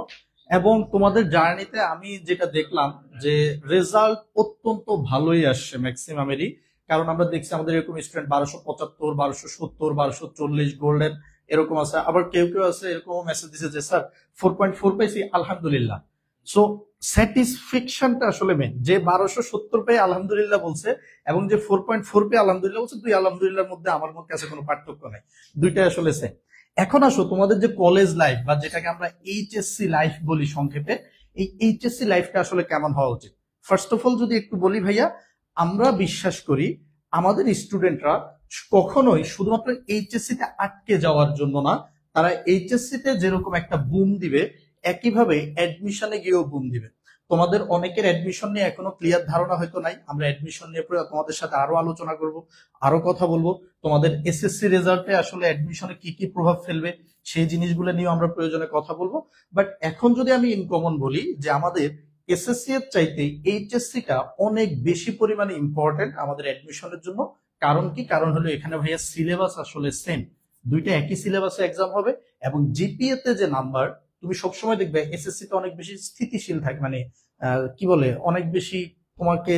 এবং তোমাদের জার্নিতে আমি যেটা দেখলাম যে রেজাল্ট অত্যন্ত ভালোই আসছে ম্যাক্সিমামেরই কারণ আমরা দেখছি আমাদের এরকম স্টুডেন্ট বারোশো পঁচাত্তর বারোশো সত্তর বারোশো চল্লিশ গোল্ডেন এরকম আছে আবার কেউ কেউ আছে এরকম মেসেজ দিছে যে স্যার ফোর পয়েন্ট ফোর পাইছি আলহামদুলিল্লাহ সো স্যাটিসফ্যাকশনটা আসলে মেন যে বারোশো সত্তর পেয়ে আলহামদুলিল্লাহ বলছে এবং যে ফোর পয়েন্ট ফোর পেয়ে আলহামদুলিল্লাহ বলছে দুই আলহামদুলিল্লাহ মধ্যে আমার কাছে কোনো পার্থক্য নাই দুইটা আসলে সেম এখন আসো তোমাদের যে কলেজ লাইফ বা যেটাকে আমরা এইচএসসি লাইফ বলি সংক্ষেপে এই এইচএসসি লাইফটা আসলে কেমন হওয়া উচিত ফার্স্ট অফ অল যদি একটু বলি ভাইয়া আমরা বিশ্বাস করি আমাদের স্টুডেন্টরা কখনোই শুধুমাত্র এইচএসসি তে আটকে যাওয়ার জন্য না তারা এইচএসসি তে যেরকম একটা বুম দিবে একইভাবে অ্যাডমিশনে গিয়েও গুণ দিবে তোমাদের অনেকের অ্যাডমিশন নিয়ে এখনো ক্লিয়ার ধারণা হয়তো নাই আমরা অ্যাডমিশন নিয়ে তোমাদের সাথে আরো আলোচনা করব আরো কথা বলবো তোমাদের এসএসসি রেজাল্টে আসলে অ্যাডমিশনে কি কি প্রভাব ফেলবে সেই জিনিসগুলো নিয়েও আমরা প্রয়োজনে কথা বলবো বাট এখন যদি আমি ইনকমন বলি যে আমাদের এসএসসি এর চাইতে এইচএসসি টা অনেক বেশি পরিমাণে ইম্পর্টেন্ট আমাদের অ্যাডমিশনের জন্য কারণ কি কারণ হলো এখানে ভাইয়া সিলেবাস আসলে সেম দুইটা একই সিলেবাসে এক্সাম হবে এবং জিপিএ তে যে নাম্বার তুমি সবসময় দেখবে এসএসসি তে অনেক বেশি স্থিতিশীল থাকে মানে কি বলে অনেক বেশি তোমাকে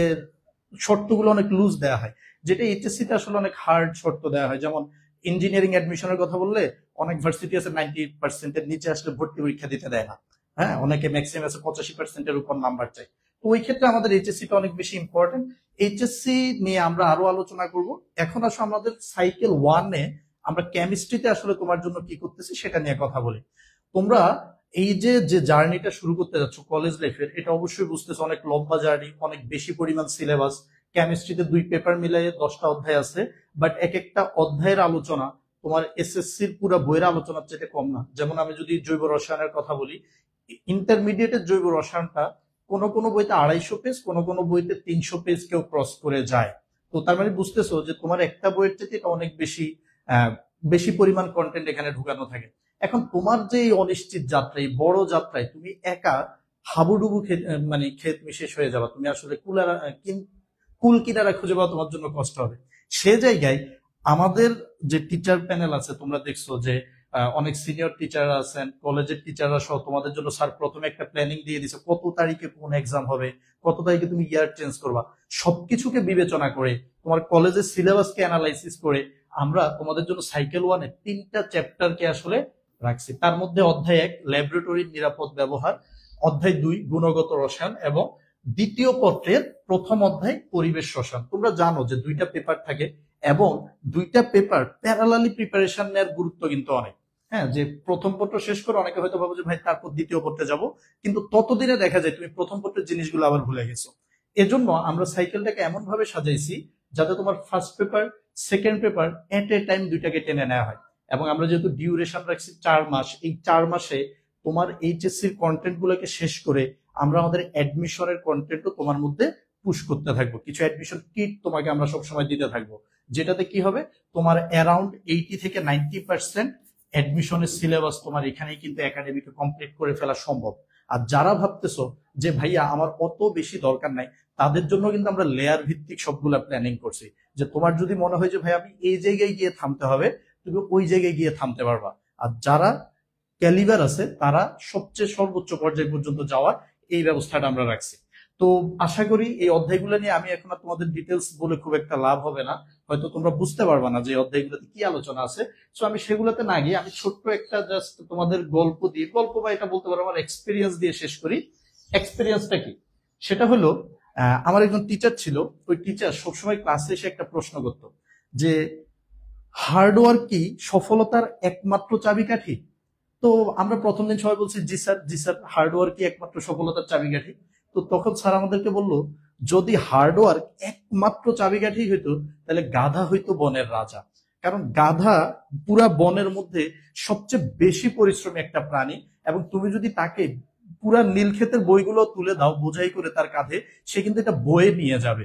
শর্তগুলো অনেক লুজ দেওয়া হয় যেটা এইচএসসি তে আসলে অনেক হার্ড শর্ত দেওয়া হয় যেমন ইঞ্জিনিয়ারিং অ্যাডমিশনের কথা বললে অনেক ভার্সিটি আছে নাইনটি পার্সেন্টের নিচে আসলে ভর্তি পরীক্ষা দিতে দেয় না হ্যাঁ অনেকে ম্যাক্সিমাম আছে পঁচাশি পার্সেন্টের উপর নাম্বার চাই তো ওই ক্ষেত্রে আমাদের এইচএসসি টা অনেক বেশি ইম্পর্টেন্ট এইচএসসি নিয়ে আমরা আরো আলোচনা করব এখন আসলে আমাদের সাইকেল ওয়ানে আমরা কেমিস্ট্রিতে আসলে তোমার জন্য কি করতেছি সেটা নিয়ে কথা বলি তোমরা এই যে যে জার্নিটা শুরু করতে যাচ্ছ কলেজ লাইফের এটা অবশ্যই বুঝতেছো অনেক লম্বা জার্নি অনেক বেশি পরিমাণ সিলেবাস কেমিস্ট্রিতে দুই পেপার মিলাইয়ে দশটা অধ্যায় আছে বাট এক একটা অধ্যায়ের আলোচনা তোমার এসএসসির পুরো বইয়ের আলোচনার চাইতে কম না যেমন আমি যদি জৈব রসায়নের কথা বলি ইন্টারমিডিয়েটের জৈব রসায়নটা কোনো কোনো বইতে আড়াইশো পেজ কোনো কোনো বইতে তিনশো পেজ কেউ ক্রস করে যায় তো তার মানে বুঝতেছো যে তোমার একটা বইয়ের চাইতে এটা অনেক বেশি বেশি পরিমাণ কন্টেন্ট এখানে ঢুকানো থাকে এখন তোমার যে এই অনিশ্চিত যাত্রা এই বড় যাত্রায় তুমি একা হাবুডুবু মানে ক্ষেত মিশেষ হয়ে যাবা তুমি আসলে কুলার কুল কিনারা খুঁজে পাওয়া তোমার জন্য কষ্ট হবে সে জায়গায় আমাদের যে টিচার প্যানেল আছে তোমরা দেখছো যে অনেক সিনিয়র টিচার আছেন কলেজের টিচাররা সহ তোমাদের জন্য স্যার প্রথমে একটা প্ল্যানিং দিয়ে দিছে কত তারিখে কোন এক্সাম হবে কত তারিখে তুমি ইয়ার চেঞ্জ করবা সবকিছুকে বিবেচনা করে তোমার কলেজের সিলেবাসকে অ্যানালাইসিস করে আমরা তোমাদের জন্য সাইকেল ওয়ানে তিনটা চ্যাপ্টারকে আসলে রাখছি তার মধ্যে অধ্যায় এক ল্যাবরেটরির নিরাপদ ব্যবহার অধ্যায় দুই গুণগত রসায়ন এবং দ্বিতীয় পত্রের প্রথম অধ্যায় পরিবেশ রসায়ন তোমরা জানো যে দুইটা পেপার থাকে এবং দুইটা পেপার প্যারালালি প্রিপারেশন নেওয়ার গুরুত্ব কিন্তু অনেক হ্যাঁ যে প্রথম পত্র শেষ করে অনেকে হয়তো ভাবো যে ভাই তারপর দ্বিতীয় পত্রে যাব কিন্তু ততদিনে দেখা যায় তুমি প্রথম পত্রের জিনিসগুলো আবার ভুলে গেছো এজন্য আমরা সাইকেলটাকে এমন ভাবে সাজাইছি যাতে তোমার first paper second paper at a time দুইটাকে টেনে নেওয়া হয় এবং আমরা যেহেতু ডিউরেশন রাখছি চার মাস এই চার মাসে তোমার এইচএসসির গুলোকে শেষ করে আমরা আমাদের অ্যাডমিশনের কন্টেন্টও তোমার মধ্যে পুশ করতে থাকবো কিছু অ্যাডমিশন কিট তোমাকে আমরা সবসময় দিতে থাকবো যেটাতে কি হবে তোমার অ্যারাউন্ড এইটি থেকে নাইনটি পার্সেন্ট অ্যাডমিশনের সিলেবাস তোমার এখানেই কিন্তু একাডেমিকে কমপ্লিট করে ফেলা সম্ভব আর যারা ভাবতেছো যে ভাইয়া আমার অত বেশি দরকার নাই তাদের জন্য কিন্তু আমরা লেয়ার ভিত্তিক সবগুলা প্ল্যানিং করছি যে তোমার যদি মনে হয় যে ভাই আমি এই জায়গায় গিয়ে থামতে হবে তুমি ওই জায়গায় গিয়ে থামতে পারবা আর যারা ক্যালিভার আছে তারা সবচেয়ে সর্বোচ্চ পর্যায় পর্যন্ত যাওয়ার এই ব্যবস্থাটা আমরা রাখছি তো আশা করি এই অধ্যায়গুলো নিয়ে আমি এখন আর তোমাদের ডিটেলস বলে খুব একটা লাভ হবে না হয়তো তোমরা বুঝতে পারবে না যে অধ্যায়গুলোতে কি আলোচনা আছে সো আমি সেগুলোতে না গিয়ে আমি ছোট্ট একটা জাস্ট তোমাদের গল্প দিয়ে গল্প বা এটা বলতে পারো আমার এক্সপিরিয়েন্স দিয়ে শেষ করি এক্সপিরিয়েন্সটা কি সেটা হলো আমার একজন টিচার ছিল ওই টিচার সবসময় ক্লাসে এসে একটা প্রশ্ন করত যে হার্ডওয়ার্ক কি সফলতার একমাত্র চাবিকাঠি তো আমরা প্রথম দিন সবাই বলছি জি স্যার জি স্যার হার্ডওয়ার্ক কি একমাত্র সফলতার চাবিকাঠি তো তখন স্যার আমাদেরকে বলল যদি হার্ডওয়ার্ক একমাত্র চাবিকাঠি হইতো তাহলে গাধা হইতো বনের রাজা কারণ গাধা পুরা বনের মধ্যে সবচেয়ে বেশি পরিশ্রমী একটা প্রাণী এবং তুমি যদি তাকে পুরা নীলক্ষেতের বইগুলো তুলে দাও বোঝাই করে তার কাঁধে সে কিন্তু এটা বয়ে নিয়ে যাবে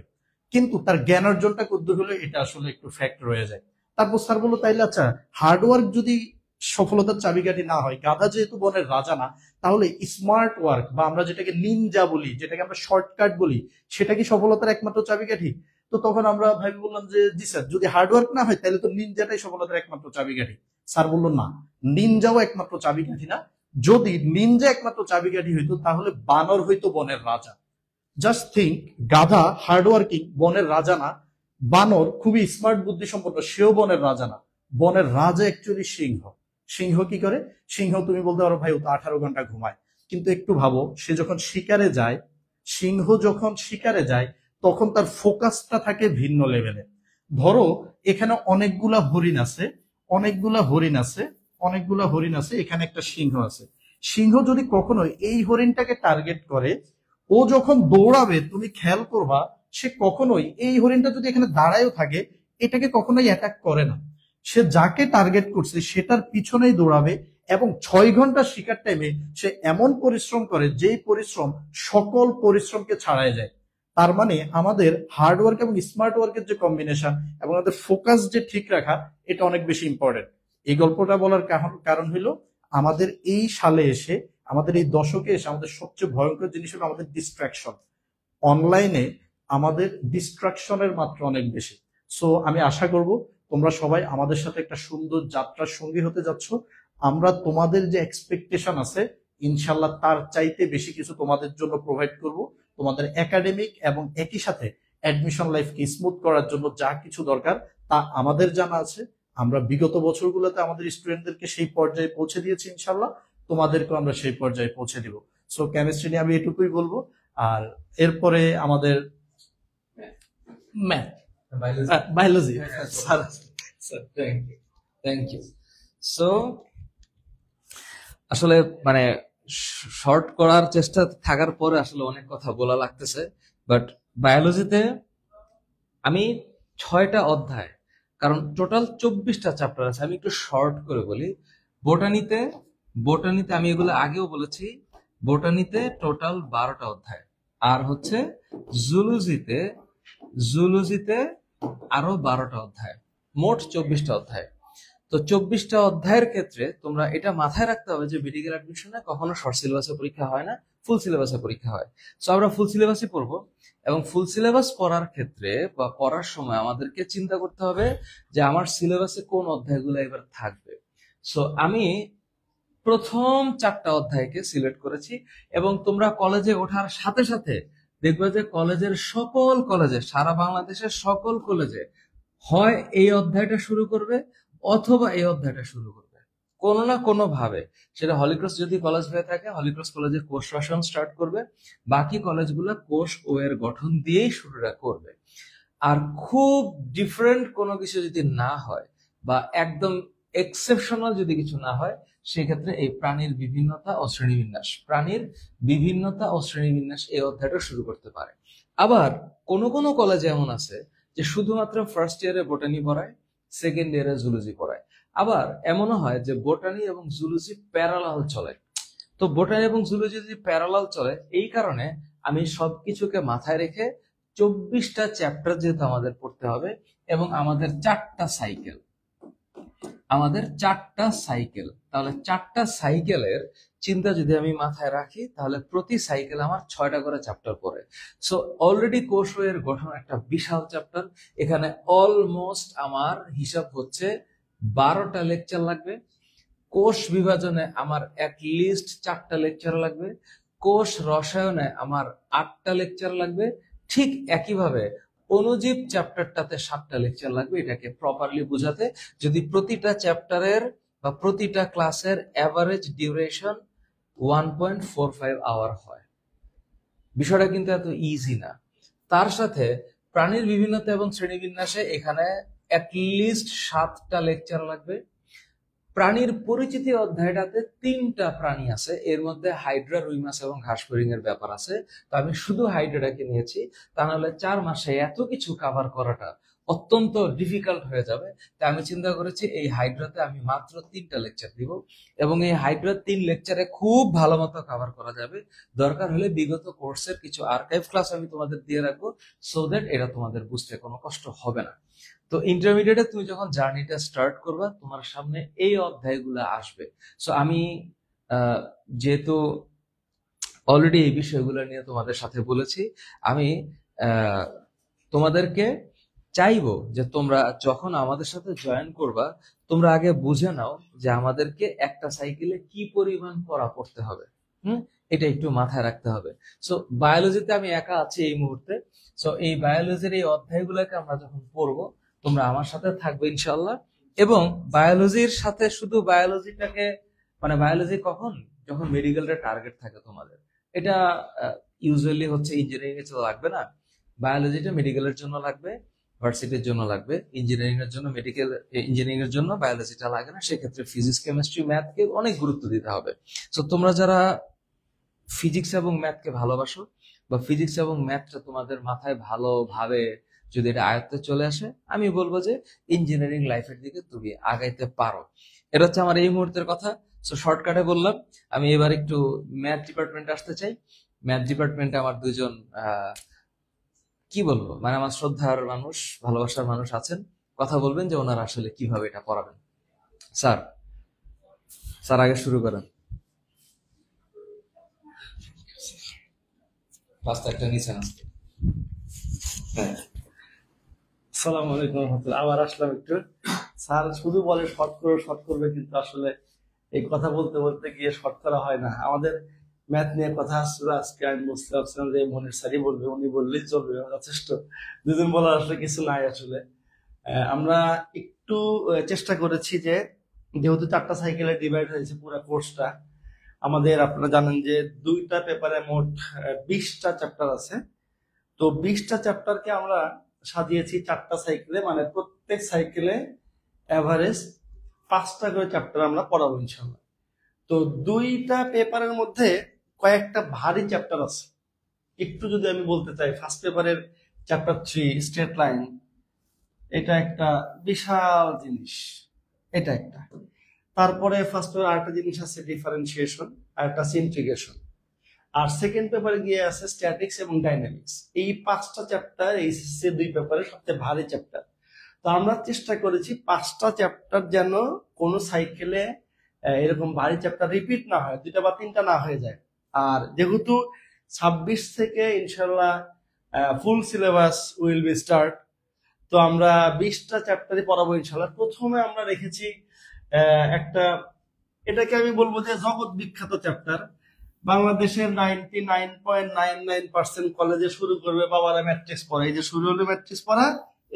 কিন্তু তার জ্ঞান অর্জনটা করতে হলে এটা আসলে একটু ফ্যাক্ট রয়ে যায় তারপর স্যার বললো তাইলে আচ্ছা হার্ডওয়ার্ক যদি সফলতার চাবিকাঠি না হয় গাধা যেহেতু বনের রাজা না তাহলে স্মার্ট ওয়ার্ক বা আমরা যেটাকে নিনজা বলি যেটাকে আমরা শর্টকাট বলি সেটা কি সফলতার একমাত্র চাবিকাঠি তো তখন আমরা ভাবি বললাম যে জি স্যার যদি হার্ডওয়ার্ক না হয় তাহলে তো নিনজাটাই সফলতার একমাত্র চাবিকাঠি স্যার বললো না নিনজাও একমাত্র চাবিকাঠি না যদি নিনজা একমাত্র চাবিকাঠি হইতো তাহলে বানর হইতো বনের রাজা জাস্ট থিঙ্ক গাধা হার্ডওয়ার্কিং বনের রাজা না বানর খুবই স্মার্ট বুদ্ধি সম্পন্ন সেও বনের রাজা না বনের রাজা একচুয়ালি সিংহ সিংহ কি করে সিংহ তুমি বলতে পারো ভাই ও তো আঠারো ঘন্টা ঘুমায় কিন্তু একটু ভাবো সে যখন শিকারে যায় সিংহ যখন শিকারে যায় তখন তার ফোকাসটা থাকে ভিন্ন লেভেলে ধরো এখানে অনেকগুলা হরিণ আছে অনেকগুলা হরিণ আছে অনেকগুলা হরিণ আছে এখানে একটা সিংহ আছে সিংহ যদি কখনো এই হরিণটাকে টার্গেট করে ও যখন দৌড়াবে তুমি খেয়াল করবা সে কখনোই এই হরিণটা যদি এখানে দাঁড়ায়ও থাকে এটাকে কখনোই অ্যাটাক করে না সে যাকে টার্গেট করছে সেটার পিছনেই দৌড়াবে এবং ছয় ঘন্টা শিকার টাইমে সে এমন পরিশ্রম করে যেই পরিশ্রম সকল পরিশ্রমকে ছাড়ায় যায় তার মানে আমাদের হার্ড ওয়ার্ক এবং স্মার্ট ওয়ার্কের যে কম্বিনেশন এবং আমাদের ফোকাস যে ঠিক রাখা এটা অনেক বেশি ইম্পর্টেন্ট এই গল্পটা বলার কারণ হলো আমাদের এই সালে এসে আমাদের এই দশকে এসে আমাদের সবচেয়ে ভয়ঙ্কর জিনিস হলো আমাদের ডিস্ট্রাকশন অনলাইনে আমাদের ডিস্ট্রাকশনের মাত্রা অনেক বেশি সো আমি আশা করব তোমরা সবাই আমাদের সাথে একটা সুন্দর যাত্রার সঙ্গী হতে যাচ্ছ আমরা তোমাদের যে এক্সপেকটেশন আছে ইনশাল্লাহ তার চাইতে বেশি কিছু তোমাদের জন্য প্রোভাইড করব তোমাদের একাডেমিক এবং একই সাথে অ্যাডমিশন লাইফকে স্মুথ করার জন্য যা কিছু দরকার তা আমাদের জানা আছে আমরা বিগত বছরগুলোতে আমাদের স্টুডেন্টদেরকে সেই পর্যায়ে পৌঁছে দিয়েছি ইনশাল্লাহ তোমাদেরকে আমরা সেই পর্যায়ে পৌঁছে দিব সো কেমিস্ট্রি নিয়ে আমি এটুকুই বলবো আর এরপরে আমাদের math biology sir thank you thank you so আসলে মানে শর্ট করার চেষ্টা থাকার পরে আসলে অনেক কথা বলা লাগতেছে বাট বায়োলজিতে আমি ছয়টা অধ্যায় কারণ টোটাল চব্বিশটা চ্যাপ্টার আছে আমি একটু শর্ট করে বলি বোটানিতে বোটানিতে আমি এগুলো আগেও বলেছি বোটানিতে টোটাল বারোটা অধ্যায় আর হচ্ছে জুলজিতে জুলজিতে আরো বারোটা অধ্যায় মোট চব্বিশটা অধ্যায় তো চব্বিশটা অধ্যায়ের ক্ষেত্রে তোমরা এটা মাথায় রাখতে হবে যে মেডিকেল অ্যাডমিশনে কখনো শর্ট সিলেবাসে পরীক্ষা হয় না ফুল সিলেবাসে পরীক্ষা হয় তো আমরা ফুল সিলেবাসই পড়ব এবং ফুল সিলেবাস পড়ার ক্ষেত্রে বা পড়ার সময় আমাদেরকে চিন্তা করতে হবে যে আমার সিলেবাসে কোন অধ্যায়গুলো এবার থাকবে সো আমি প্রথম চারটা অধ্যায়কে সিলেক্ট করেছি এবং তোমরা কলেজে ওঠার সাথে সাথে দেখবে যে কলেজের সকল কলেজে সারা বাংলাদেশের সকল কলেজে হয় এই অধ্যায়টা শুরু করবে অথবা এই অধ্যায়টা শুরু করবে কোনো না কোনো ভাবে সেটা হলিক্রস যদি কলেজ হয়ে থাকে হলিক্রস কলেজের কোর্স শাসন স্টার্ট করবে বাকি কলেজগুলো কোর্স ও এর গঠন দিয়েই শুরুটা করবে আর খুব ডিফারেন্ট কোনো কিছু যদি না হয় বা একদম এক্সেপশনাল যদি কিছু না হয় সেক্ষেত্রে এই প্রাণীর বিভিন্নতা ও শ্রেণীবিন্যাস প্রাণীর বিভিন্নতা ও শ্রেণীবিন্যাস এই অধ্যায়টা শুরু করতে পারে আবার কোন কোন কলেজে এমন আছে যে শুধুমাত্র ফার্স্ট ইয়ারে বোটানি পড়ায় সেকেন্ড ইয়ারে জুলজি পড়ায় আবার এমনও হয় যে বোটানি এবং জুলজি প্যারালাল চলে তো বোটানি এবং জুলজি যদি প্যারালাল চলে এই কারণে আমি সবকিছুকে মাথায় রেখে চব্বিশটা চ্যাপ্টার যেহেতু আমাদের পড়তে হবে এবং আমাদের চারটা সাইকেল আমাদের চারটা সাইকেল তাহলে চারটা সাইকেলের চিন্তা যদি আমি মাথায় রাখি তাহলে প্রতি সাইকেল আমার ছয়টা করে চ্যাপ্টার পড়ে সো অলরেডি কোষের গঠন একটা বিশাল চ্যাপ্টার এখানে অলমোস্ট আমার হিসাব হচ্ছে বারোটা লেকচার লাগবে কোষ বিভাজনে আমার অ্যাটলিস্ট চারটা লেকচার লাগবে কোষ রসায়নে আমার আটটা লেকচার লাগবে ঠিক একইভাবে অনুজীব চ্যাপ্টারটাতে সাতটা লেকচার লাগবে এটাকে প্রপারলি বোঝাতে যদি প্রতিটা চ্যাপ্টারের বা প্রতিটা ক্লাসের average duration one point four five hour হয় বিষয়টা কিন্তু এত ইজি না তার সাথে প্রাণীর বিভিন্নতা এবং শ্রেণীবিন্যাসে এখানে অ্যাটলিস্ট সাতটা লেকচার লাগবে প্রাণীর পরিচিতি অধ্যায়টাতে তিনটা প্রাণী আছে এর মধ্যে হাইড্রা রুই মাছ এবং ঘাসফরিং এর ব্যাপার আছে তো আমি শুধু হাইড্রাটাকে নিয়েছি তা নাহলে চার মাসে এত কিছু কাভার করাটা অত্যন্ত ডিফিকাল্ট হয়ে যাবে তাই আমি চিন্তা করেছি এই হাইড্রাতে আমি মাত্র তিনটা লেকচার দিব এবং এই হাইড্রার তিন লেকচারে খুব ভালো মতো কাভার করা যাবে দরকার হলে বিগত কোর্সের কিছু আর্কাইভ ক্লাস আমি তোমাদের দিয়ে রাখবো সো দ্যাট এটা তোমাদের বুঝতে কোনো কষ্ট হবে না তো ইন্টারমিডিয়েটে তুমি যখন জার্নিটা স্টার্ট করবা তোমার সামনে এই অধ্যায়গুলো আসবে সো আমি যেহেতু অলরেডি এই বিষয়গুলো নিয়ে তোমাদের সাথে বলেছি আমি তোমাদেরকে চাইবো যে তোমরা যখন আমাদের সাথে জয়েন করবা তোমরা আগে বুঝে নাও যে আমাদেরকে একটা সাইকেলে কি পরিমাণ পড়া পড়তে হবে হুম এটা একটু মাথায় রাখতে হবে সো বায়োলজিতে আমি একা আছি এই মুহূর্তে সো এই বায়োলজির এই অধ্যায়গুলোকে আমরা যখন পড়ব তোমরা আমার সাথে থাকবে ইনশাল্লাহ এবং বায়োলজির সাথে শুধু বায়োলজিটাকে মানে বায়োলজি কখন যখন মেডিকেলটা টার্গেট থাকে তোমাদের এটা ইউজুয়ালি হচ্ছে ইঞ্জিনিয়ারিং এ লাগবে না বায়োলজিটা মেডিকেলের জন্য লাগবে ভার্সিটির জন্য লাগবে ইঞ্জিনিয়ারিং এর জন্য মেডিকেল ইঞ্জিনিয়ারিং এর জন্য বায়োলজিটা লাগে না সেক্ষেত্রে ফিজিক্স কেমিস্ট্রি ম্যাথকে অনেক গুরুত্ব দিতে হবে সো তোমরা যারা ফিজিক্স এবং ম্যাথকে ভালোবাসো বা ফিজিক্স এবং ম্যাথটা তোমাদের মাথায় ভালোভাবে যদি এটা আয়ত্তে চলে আসে আমি বলবো যে ইঞ্জিনিয়ারিং লাইফের দিকে তুমি আগাইতে পারো এটা হচ্ছে আমার এই মুহূর্তের কথা সো শর্টকাটে বললাম আমি এবার একটু ম্যাথ ডিপার্টমেন্টে আসতে চাই ম্যাথ ডিপার্টমেন্টে আমার দুজন আহ কি বলবো মানে আমার শ্রদ্ধার মানুষ ভালোবাসার মানুষ আছেন কথা বলবেন যে ওনারা আসলে কিভাবে এটা পড়াবেন স্যার স্যার আগে শুরু করেন পাঁচটা একটা নিচে আসতে হ্যাঁ সালাম আলাইকুম রহমতুল্লাহ আবার আসলাম একটু স্যার শুধু বলে শর্ট করো শর্ট করবে কিন্তু আসলে এই কথা বলতে বলতে গিয়ে শর্ট করা হয় না আমাদের ম্যাথ নিয়ে কথা আসছিল আজকে আমি বুঝতে পারছিলাম যে মনির স্যারই বলবে উনি বললেই চলবে যথেষ্ট দুদিন বলার আসলে কিছু নাই আসলে আমরা একটু চেষ্টা করেছি যে যেহেতু চারটা সাইকেলে ডিভাইড হয়েছে পুরো কোর্সটা আমাদের আপনারা জানেন যে দুইটা পেপারে মোট বিশটা চ্যাপ্টার আছে তো বিশটা চ্যাপ্টারকে আমরা সাজিয়েছি চারটা সাইকেলে মানে প্রত্যেক সাইকেলে অ্যাভারেজ পাঁচটা করে চ্যাপ্টার আমরা পড়াবো ইনশাল্লাহ তো দুইটা পেপারের মধ্যে কয়েকটা ভারী চ্যাপ্টার আছে একটু যদি আমি বলতে চাই ফার্স্ট পেপারের চ্যাপ্টার থ্রি স্টেট লাইন এটা একটা বিশাল জিনিস এটা একটা তারপরে ফার্স্ট পেপার আরেকটা জিনিস আছে ডিফারেন্সিয়েশন আর একটা আছে আর সেকেন্ড পেপারে গিয়ে আছে স্ট্যাটিক্স এবং ডাইনামিক্স এই পাঁচটা চ্যাপ্টার এইচএসসি দুই পেপারে সবচেয়ে ভারী চ্যাপ্টার তো আমরা চেষ্টা করেছি পাঁচটা চ্যাপ্টার যেন কোনো সাইকেলে এরকম ভারী চ্যাপ্টার রিপিট না হয় দুইটা বা তিনটা না হয়ে যায় আর যেহেতু ছাব্বিশ থেকে ইনশাল্লাহ full syllabus will be start তো আমরা বিশটা চ্যাপ্টারই পড়াবো ইনশাল্লাহ প্রথমে আমরা রেখেছি একটা এটাকে আমি বলবো যে জগৎ বিখ্যাত চ্যাপ্টার বাংলাদেশের ninety nine point nine nine percent কলেজে শুরু করবে বাবারা ম্যাট্রিক্স পড়া এই যে শুরু হলো ম্যাট্রিক্স পড়া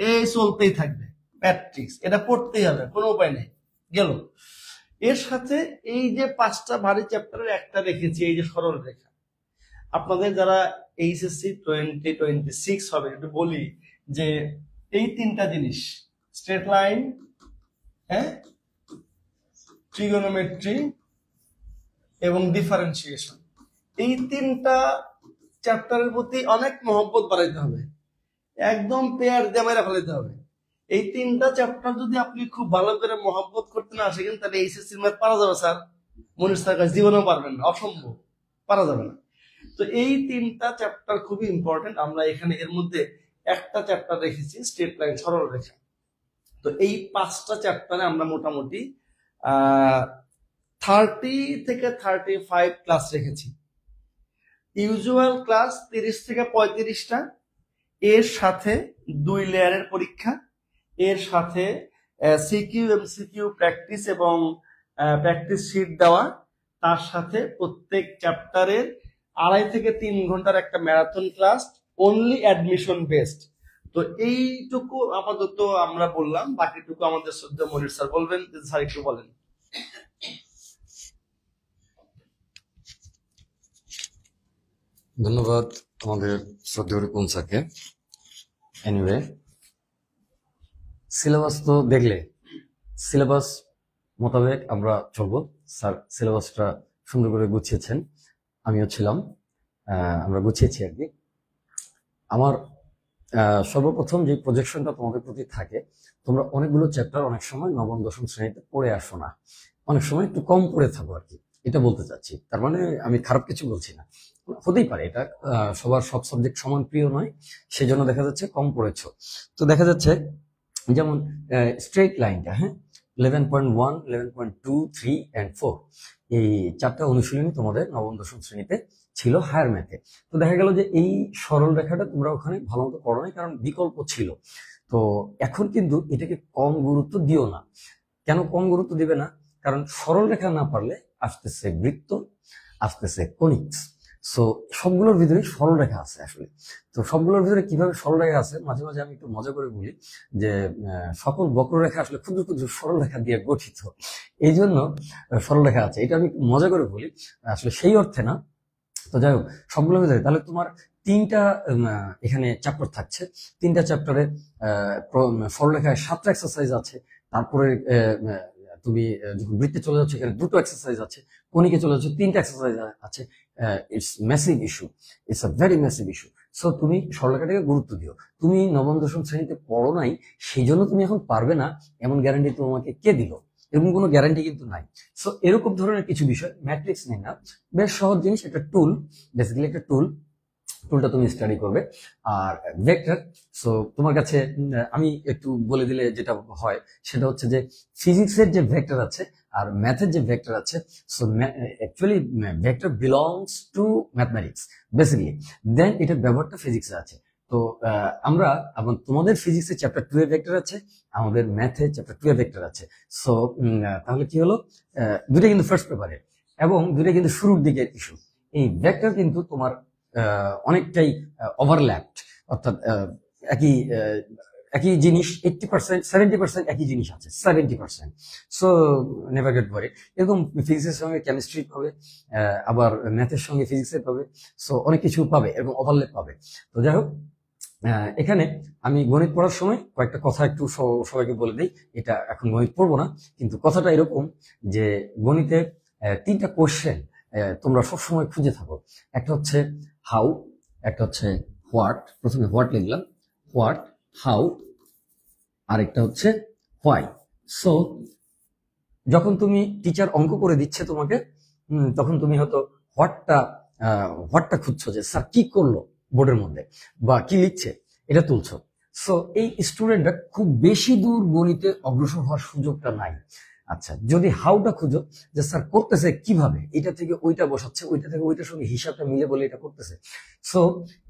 এই চলতেই থাকবে ম্যাট্রিক্স এটা পড়তেই হবে কোনো উপায় নেই গেল এর সাথে এই যে পাঁচটা ভারী চ্যাপ্টারের একটা রেখেছি এই যে সরল রেখা আপনাদের যারা এইচএসসি টোয়েন্টি টোয়েন্টি সিক্স হবে একটু বলি যে এই তিনটা জিনিস স্ট্রেট লাইন হ্যাঁ ট্রিগোনোমেট্রি এবং ডিফারেন্সিয়েশন এই তিনটা চ্যাপ্টারের প্রতি অনেক মহব্বত বাড়াইতে হবে একদম পেয়ার দিয়ে মেরা ফেলাইতে হবে এই তিনটা চ্যাপ্টার যদি আপনি খুব ভালো করে মহাব্বত করতে না আসেন তাহলে এইচএসসি ম্যাথ পারা যাবে স্যার মনীষ তার কাছে জীবনেও পারবেন না অসম্ভব পারা যাবে না তো এই তিনটা চ্যাপ্টার খুবই ইম্পর্টেন্ট আমরা এখানে এর মধ্যে একটা চ্যাপ্টার রেখেছি স্টেট লাইন সরল রেখা তো এই পাঁচটা চ্যাপ্টারে আমরা মোটামুটি থার্টি থেকে থার্টি ফাইভ ক্লাস রেখেছি ইউজুয়াল ক্লাস তিরিশ থেকে পঁয়ত্রিশটা এর সাথে দুই লেয়ারের পরীক্ষা এর সাথে সিকিউ সিকিউ প্র্যাকটিস এবং প্র্যাকটিস শিট দেওয়া তার সাথে প্রত্যেক চ্যাপ্টারের আড়াই থেকে তিন ঘন্টার একটা marathon class only admission based তো এইটুকু আপাতত আমরা বললাম বাকিটুকু আমাদের শ্রদ্ধা মনির স্যার বলবেন স্যার একটু বলেন ধন্যবাদ আমাদের শ্রদ্ধেয় রিপন স্যারকে এনিওয়ে সিলেবাস তো দেখলে সিলেবাস মোতাবেক আমরা চলব স্যার সিলেবাসটা সুন্দর করে গুছিয়েছেন আমিও ছিলাম আমরা গুছিয়েছি আর কি আমার সর্বপ্রথম যে প্রজেকশনটা তোমাদের প্রতি থাকে তোমরা অনেকগুলো চ্যাপ্টার অনেক সময় নবম দশম শ্রেণীতে পড়ে আসো না অনেক সময় একটু কম পড়ে থাকো আর কি এটা বলতে চাচ্ছি তার মানে আমি খারাপ কিছু বলছি না হতেই পারে এটা সবার সব সাবজেক্ট সমান প্রিয় নয় সেজন্য দেখা যাচ্ছে কম পড়েছ তো দেখা যাচ্ছে যেমন স্ট্রেট লাইনটা হ্যাঁ eleven point one eleven point two three and four এই চারটা অনুশীলনী তোমাদের নবম দশম শ্রেণীতে ছিল হায়ার ম্যাথে তো দেখা গেল যে এই সরল রেখাটা তোমরা ওখানে ভালো মতো করো নাই কারণ বিকল্প ছিল তো এখন কিন্তু এটাকে কম গুরুত্ব দিও না কেন কম গুরুত্ব দিবে না কারণ সরল রেখা না পারলে আসতেছে বৃত্ত আসতেছে কনিক্স সো সবগুলোর ভিতরে সরলরেখা আছে আসলে তো সবগুলোর ভিতরে কিভাবে সরলরেখা আছে মাঝে মাঝে আমি একটু মজা করে বলি যে সকল বক্ররেখা আসলে ক্ষুদ্র ক্ষুদ্র সরলরেখা দিয়ে গঠিত এই জন্য সরলরেখা আছে এটা আমি মজা করে বলি আসলে সেই অর্থে না তো যাই হোক সবগুলোর ভিতরে তাহলে তোমার তিনটা এখানে চ্যাপ্টার থাকছে তিনটা চ্যাপ্টারে সরলরেখায় সাতটা এক্সারসাইজ আছে তারপরে তুমি যখন বৃত্তে চলে যাচ্ছ এখানে দুটো এক্সারসাইজ আছে কনিকে চলে যাচ্ছ তিনটা এক্সারসাইজ আছে it's massive issue it's a very massive issue so তুমি সরলরেখাটাকে গুরুত্ব দিও তুমি নবম দশম শ্রেণীতে পড়ো নাই সেই জন্য তুমি এখন পারবে না এমন গ্যারান্টি তোমাকে কে দিল এরকম কোনো গ্যারান্টি কিন্তু নাই সো এরকম ধরনের কিছু বিষয় ম্যাট্রিক্স নেই না বেশ সহজ জিনিস একটা টুল বেসিক্যালি একটা টুল টুলটা তুমি স্টাডি করবে আর ভেক্টর সো তোমার কাছে আমি একটু বলে দিলে যেটা হয় সেটা হচ্ছে যে ফিজিক্সের যে ভেক্টর আছে আর ম্যাথের যে ভেক্টর আছে so actually vector belongs to mathematics basically then এটার ব্যবহারটা ফিজিক্সে আছে তো আমরা এবং তোমাদের ফিজিক্সে চ্যাপ্টার টু এ ভেক্টর আছে আমাদের ম্যাথে চ্যাপ্টার টু এ ভেক্টর আছে সো তাহলে কি হলো দুটা কিন্তু ফার্স্ট পেপারে এবং দুটাই কিন্তু শুরুর দিকের ইস্যু এই ভেক্টর কিন্তু তোমার অনেকটাই ওভারল্যাপড অর্থাৎ একই একই জিনিস এইটটি পার্সেন্ট সেভেন্টি পার্সেন্ট একই জিনিস আছে seventy percent so never get bored এরকম ফিজিক্সের সঙ্গে কেমিস্ট্রি পাবে আবার ম্যাথের সঙ্গে ফিজিক্সের পাবে সো অনেক কিছু পাবে এবং ওভারল্যাপ পাবে তো যাই হোক এখানে আমি গণিত পড়ার সময় কয়েকটা কথা একটু সবাইকে বলে দিই এটা এখন গণিত পড়বো না কিন্তু কথাটা এরকম যে গণিতে তিনটা কোশ্চেন তোমরা সবসময় খুঁজে থাকো একটা হচ্ছে হাউ একটা হচ্ছে হোয়াট প্রথমে হোয়াট লিখলাম হোয়াট হাউ আরেকটা হচ্ছে হোয়াই সো যখন তুমি টিচার অঙ্ক করে দিচ্ছে তোমাকে তখন তুমি হয়তো হোয়াটটা হোয়াটটা খুঁজছো যে স্যার কি করলো বোর্ডের মধ্যে বা কি লিখছে এটা তুলছো সো এই স্টুডেন্টরা খুব বেশি দূর গণিতে অগ্রসর হওয়ার সুযোগটা নাই আচ্ছা যদি হাউটা খুঁজো যে স্যার করতেছে কিভাবে এটা থেকে ওইটা বসাচ্ছে ওইটা থেকে ওইটার সঙ্গে হিসাবটা মিলে বলে এটা করতেছে সো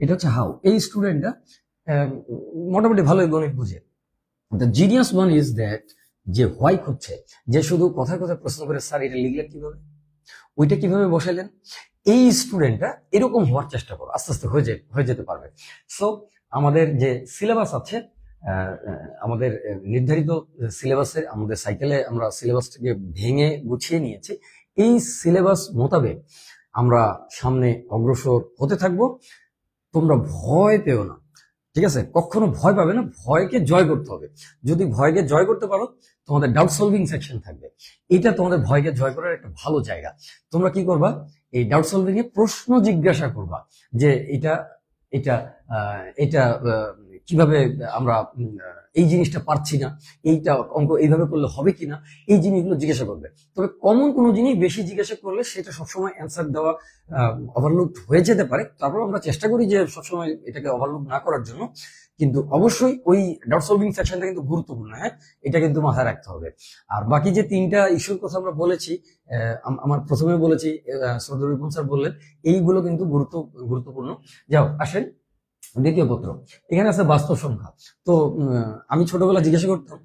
এটা হচ্ছে হাউ এই স্টুডেন্টটা মোটামুটি ভালোই গণিত বুঝে the genius one is that যে হোয়াই খুঁজছে যে শুধু কথায় কথায় প্রশ্ন করে স্যার এটা লিখলে কিভাবে ওইটা কিভাবে বসাইলেন এই স্টুডেন্টটা এরকম হওয়ার চেষ্টা করো আস্তে আস্তে হয়ে হয়ে যেতে পারবে সো আমাদের যে সিলেবাস আছে আমাদের নির্ধারিত সিলেবাসের আমাদের সাইকেলে আমরা সিলেবাসটাকে ভেঙে গুছিয়ে নিয়েছি এই সিলেবাস মোতাবেক আমরা সামনে অগ্রসর হতে থাকব তোমরা ভয় পেও না ঠিক আছে কখনো ভয় পাবে না ভয়কে জয় করতে হবে যদি ভয়কে জয় করতে পারো তোমাদের ডাউট সলভিং সেকশন থাকবে এটা তোমাদের ভয়কে জয় করার একটা ভালো জায়গা তোমরা কি করবা এই ডাউট সলভিং এ প্রশ্ন জিজ্ঞাসা করবা যে এটা এটা এটা কিভাবে আমরা এই জিনিসটা পারছি না এইটা অঙ্ক এইভাবে করলে হবে কিনা এই জিনিসগুলো জিজ্ঞাসা করবে তবে কমন কোনো জিনিস বেশি জিজ্ঞাসা করলে সেটা সবসময় অ্যান্সার দেওয়া ওভারলুক হয়ে যেতে পারে তারপর আমরা চেষ্টা করি যে সবসময় এটাকে ওভারলুক না করার জন্য কিন্তু অবশ্যই ওই ডট সলভিং সেকশনটা কিন্তু গুরুত্বপূর্ণ হ্যাঁ এটা কিন্তু মাথায় রাখতে হবে আর বাকি যে তিনটা ইস্যুর কথা আমরা বলেছি আমার প্রথমে বলেছি সৌদর স্যার বললেন এইগুলো কিন্তু গুরুত্ব গুরুত্বপূর্ণ যাও আসেন দ্বিতীয় পত্র এখানে আছে বাস্তব সংখ্যা তো আমি ছোটবেলা জিজ্ঞাসা করতাম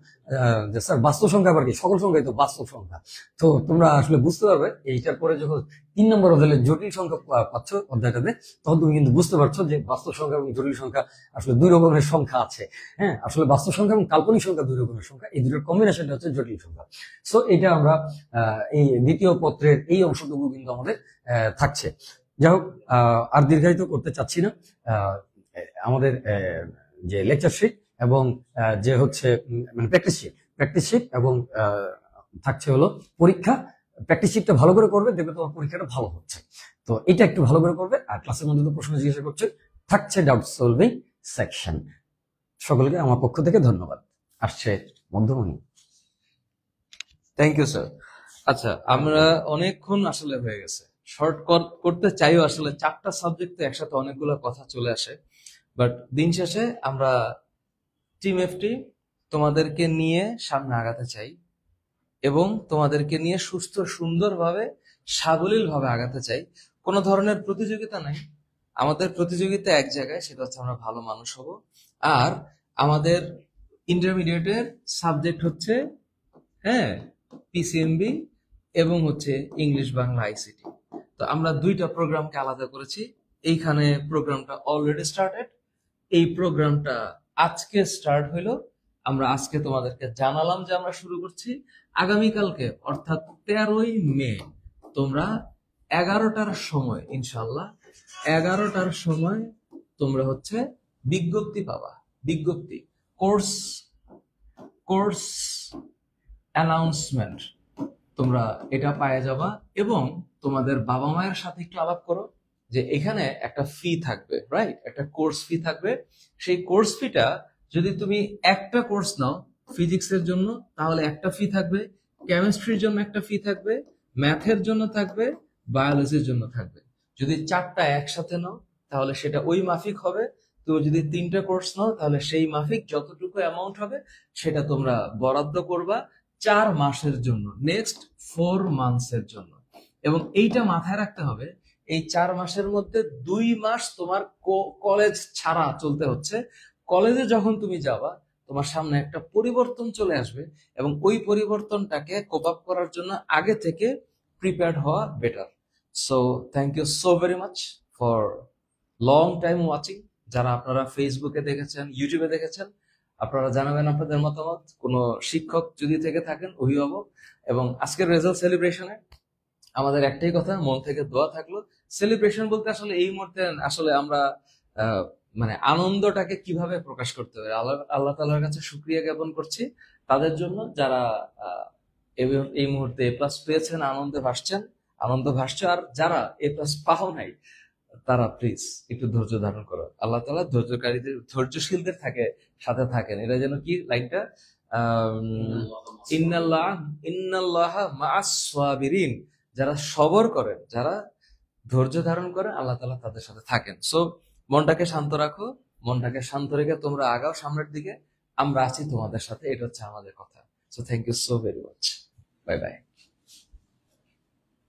যে স্যার বাস্তব সংখ্যা আবার কি সকল সংখ্যাই তো বাস্তব সংখ্যা তো তোমরা আসলে বুঝতে পারবে এইটার পরে যখন তিন নম্বর অধ্যায়ে জটিল সংখ্যা পাচ্ছ অধ্যায়টাতে তখন তুমি কিন্তু বুঝতে পারছো যে বাস্তব সংখ্যা এবং জটিল সংখ্যা আসলে দুই রকমের সংখ্যা আছে হ্যাঁ আসলে বাস্তব সংখ্যা এবং কাল্পনিক সংখ্যা দুই রকমের সংখ্যা এই দুটোর কম্বিনেশনটা হচ্ছে জটিল সংখ্যা সো এটা আমরা এই দ্বিতীয় পত্রের এই অংশটুকু কিন্তু আমাদের থাকছে যাই হোক আর দীর্ঘায়িত করতে চাচ্ছি না আমাদের যে লেকচার শিট এবং যে হচ্ছে মানে প্র্যাকটিস শিট প্র্যাকটিস শিট এবং থাকছে হলো পরীক্ষা প্র্যাকটিস শিটটা ভালো করে করবে দেখবে তোমার পরীক্ষাটা ভালো হচ্ছে তো এটা একটু ভালো করে করবে আর ক্লাসের মধ্যে তো প্রশ্ন জিজ্ঞাসা করছে থাকছে ডাউট সলভিং সেকশন সকলকে আমার পক্ষ থেকে ধন্যবাদ আসছে মধ্যমণি থ্যাংক ইউ স্যার আচ্ছা আমরা অনেকক্ষণ আসলে হয়ে গেছে শর্টকাট করতে চাইও আসলে চারটা সাবজেক্টে একসাথে অনেকগুলো কথা চলে আসে বাট দিন শেষে আমরা টিম এফটি তোমাদেরকে নিয়ে সামনে আগাতে চাই এবং তোমাদেরকে নিয়ে সুস্থ সুন্দরভাবে সাবলীলভাবে আগাতে চাই কোনো ধরনের প্রতিযোগিতা নাই আমাদের প্রতিযোগিতা এক জায়গায় সেটা হচ্ছে আমরা ভালো মানুষ হব আর আমাদের ইন্টারমিডিয়েটের সাবজেক্ট হচ্ছে হ্যাঁ পিসিএমবি এবং হচ্ছে ইংলিশ বাংলা আইসিটি তো আমরা দুইটা প্রোগ্রামকে আলাদা করেছি এইখানে প্রোগ্রামটা অলরেডি স্টার্টেড এই প্রোগ্রামটা আজকে স্টার্ট হলো আমরা আজকে তোমাদেরকে জানালাম যে আমরা শুরু করছি আগামীকালকে অর্থাৎ তেরোই মে তোমরা এগারোটার সময় ইনশাল্লাহ এগারোটার সময় তোমরা হচ্ছে বিজ্ঞপ্তি পাবা বিজ্ঞপ্তি কোর্স কোর্স অ্যানাউন্সমেন্ট তোমরা এটা পায়ে যাবা এবং তোমাদের বাবা মায়ের সাথে একটু আলাপ করো যে এখানে একটা ফি থাকবে রাইট একটা কোর্স ফি থাকবে সেই কোর্স ফিটা যদি তুমি একটা কোর্স নাও ফিজিক্সের জন্য তাহলে একটা ফি থাকবে কেমিস্ট্রির জন্য একটা ফি থাকবে ম্যাথের জন্য থাকবে বায়োলজির জন্য থাকবে যদি চারটা একসাথে নাও তাহলে সেটা ওই মাফিক হবে তো যদি তিনটা কোর্স নাও তাহলে সেই মাফিক যতটুকু অ্যামাউন্ট হবে সেটা তোমরা বরাদ্দ করবা চার মাসের জন্য নেক্সট ফোর মান্থসের জন্য এবং এইটা মাথায় রাখতে হবে এই চার মাসের মধ্যে দুই মাস তোমার কলেজ ছাড়া চলতে হচ্ছে কলেজে যখন তুমি যাবা তোমার সামনে একটা পরিবর্তন চলে আসবে এবং ওই পরিবর্তনটাকে কোপ আপ করার জন্য আগে থেকে প্রিপেয়ার হওয়া better so thank you so very much for long time watching যারা আপনারা ফেসবুকে দেখেছেন ইউটিউবে দেখেছেন আপনারা জানাবেন আপনাদের মতামত কোনো শিক্ষক যদি থেকে থাকেন অভিভাবক এবং আজকের রেজাল্ট সেলিব্রেশনে আমাদের একটাই কথা মন থেকে দোয়া থাকলো সেলিব্রেশন বলতে আসলে এই মুহূর্তে আসলে আমরা মানে আনন্দটাকে কিভাবে প্রকাশ করতে হবে আল্লাহ তালার কাছে সুক্রিয়া জ্ঞাপন করছি তাদের জন্য যারা এই মুহূর্তে এ প্লাস পেয়েছেন আনন্দে ভাসছেন আনন্দ ভাসছে আর যারা এ প্লাস পাও নাই তারা প্লিজ একটু ধৈর্য ধারণ করো আল্লাহ তালা ধৈর্যকারীদের ধৈর্যশীলদের থাকে সাথে থাকেন এটা যেন কি লাইনটা ইন্নাল্লাহ ইন্নাল্লাহ মা যারা সবর করেন যারা ধৈর্য ধারণ করে আল্লাহ তালা তাদের সাথে থাকেন সো মনটাকে শান্ত রাখো মনটাকে শান্ত রেখে তোমরা আগাও সামনের দিকে আমরা আছি তোমাদের সাথে এটা হচ্ছে আমাদের কথা so thank you so very much bye by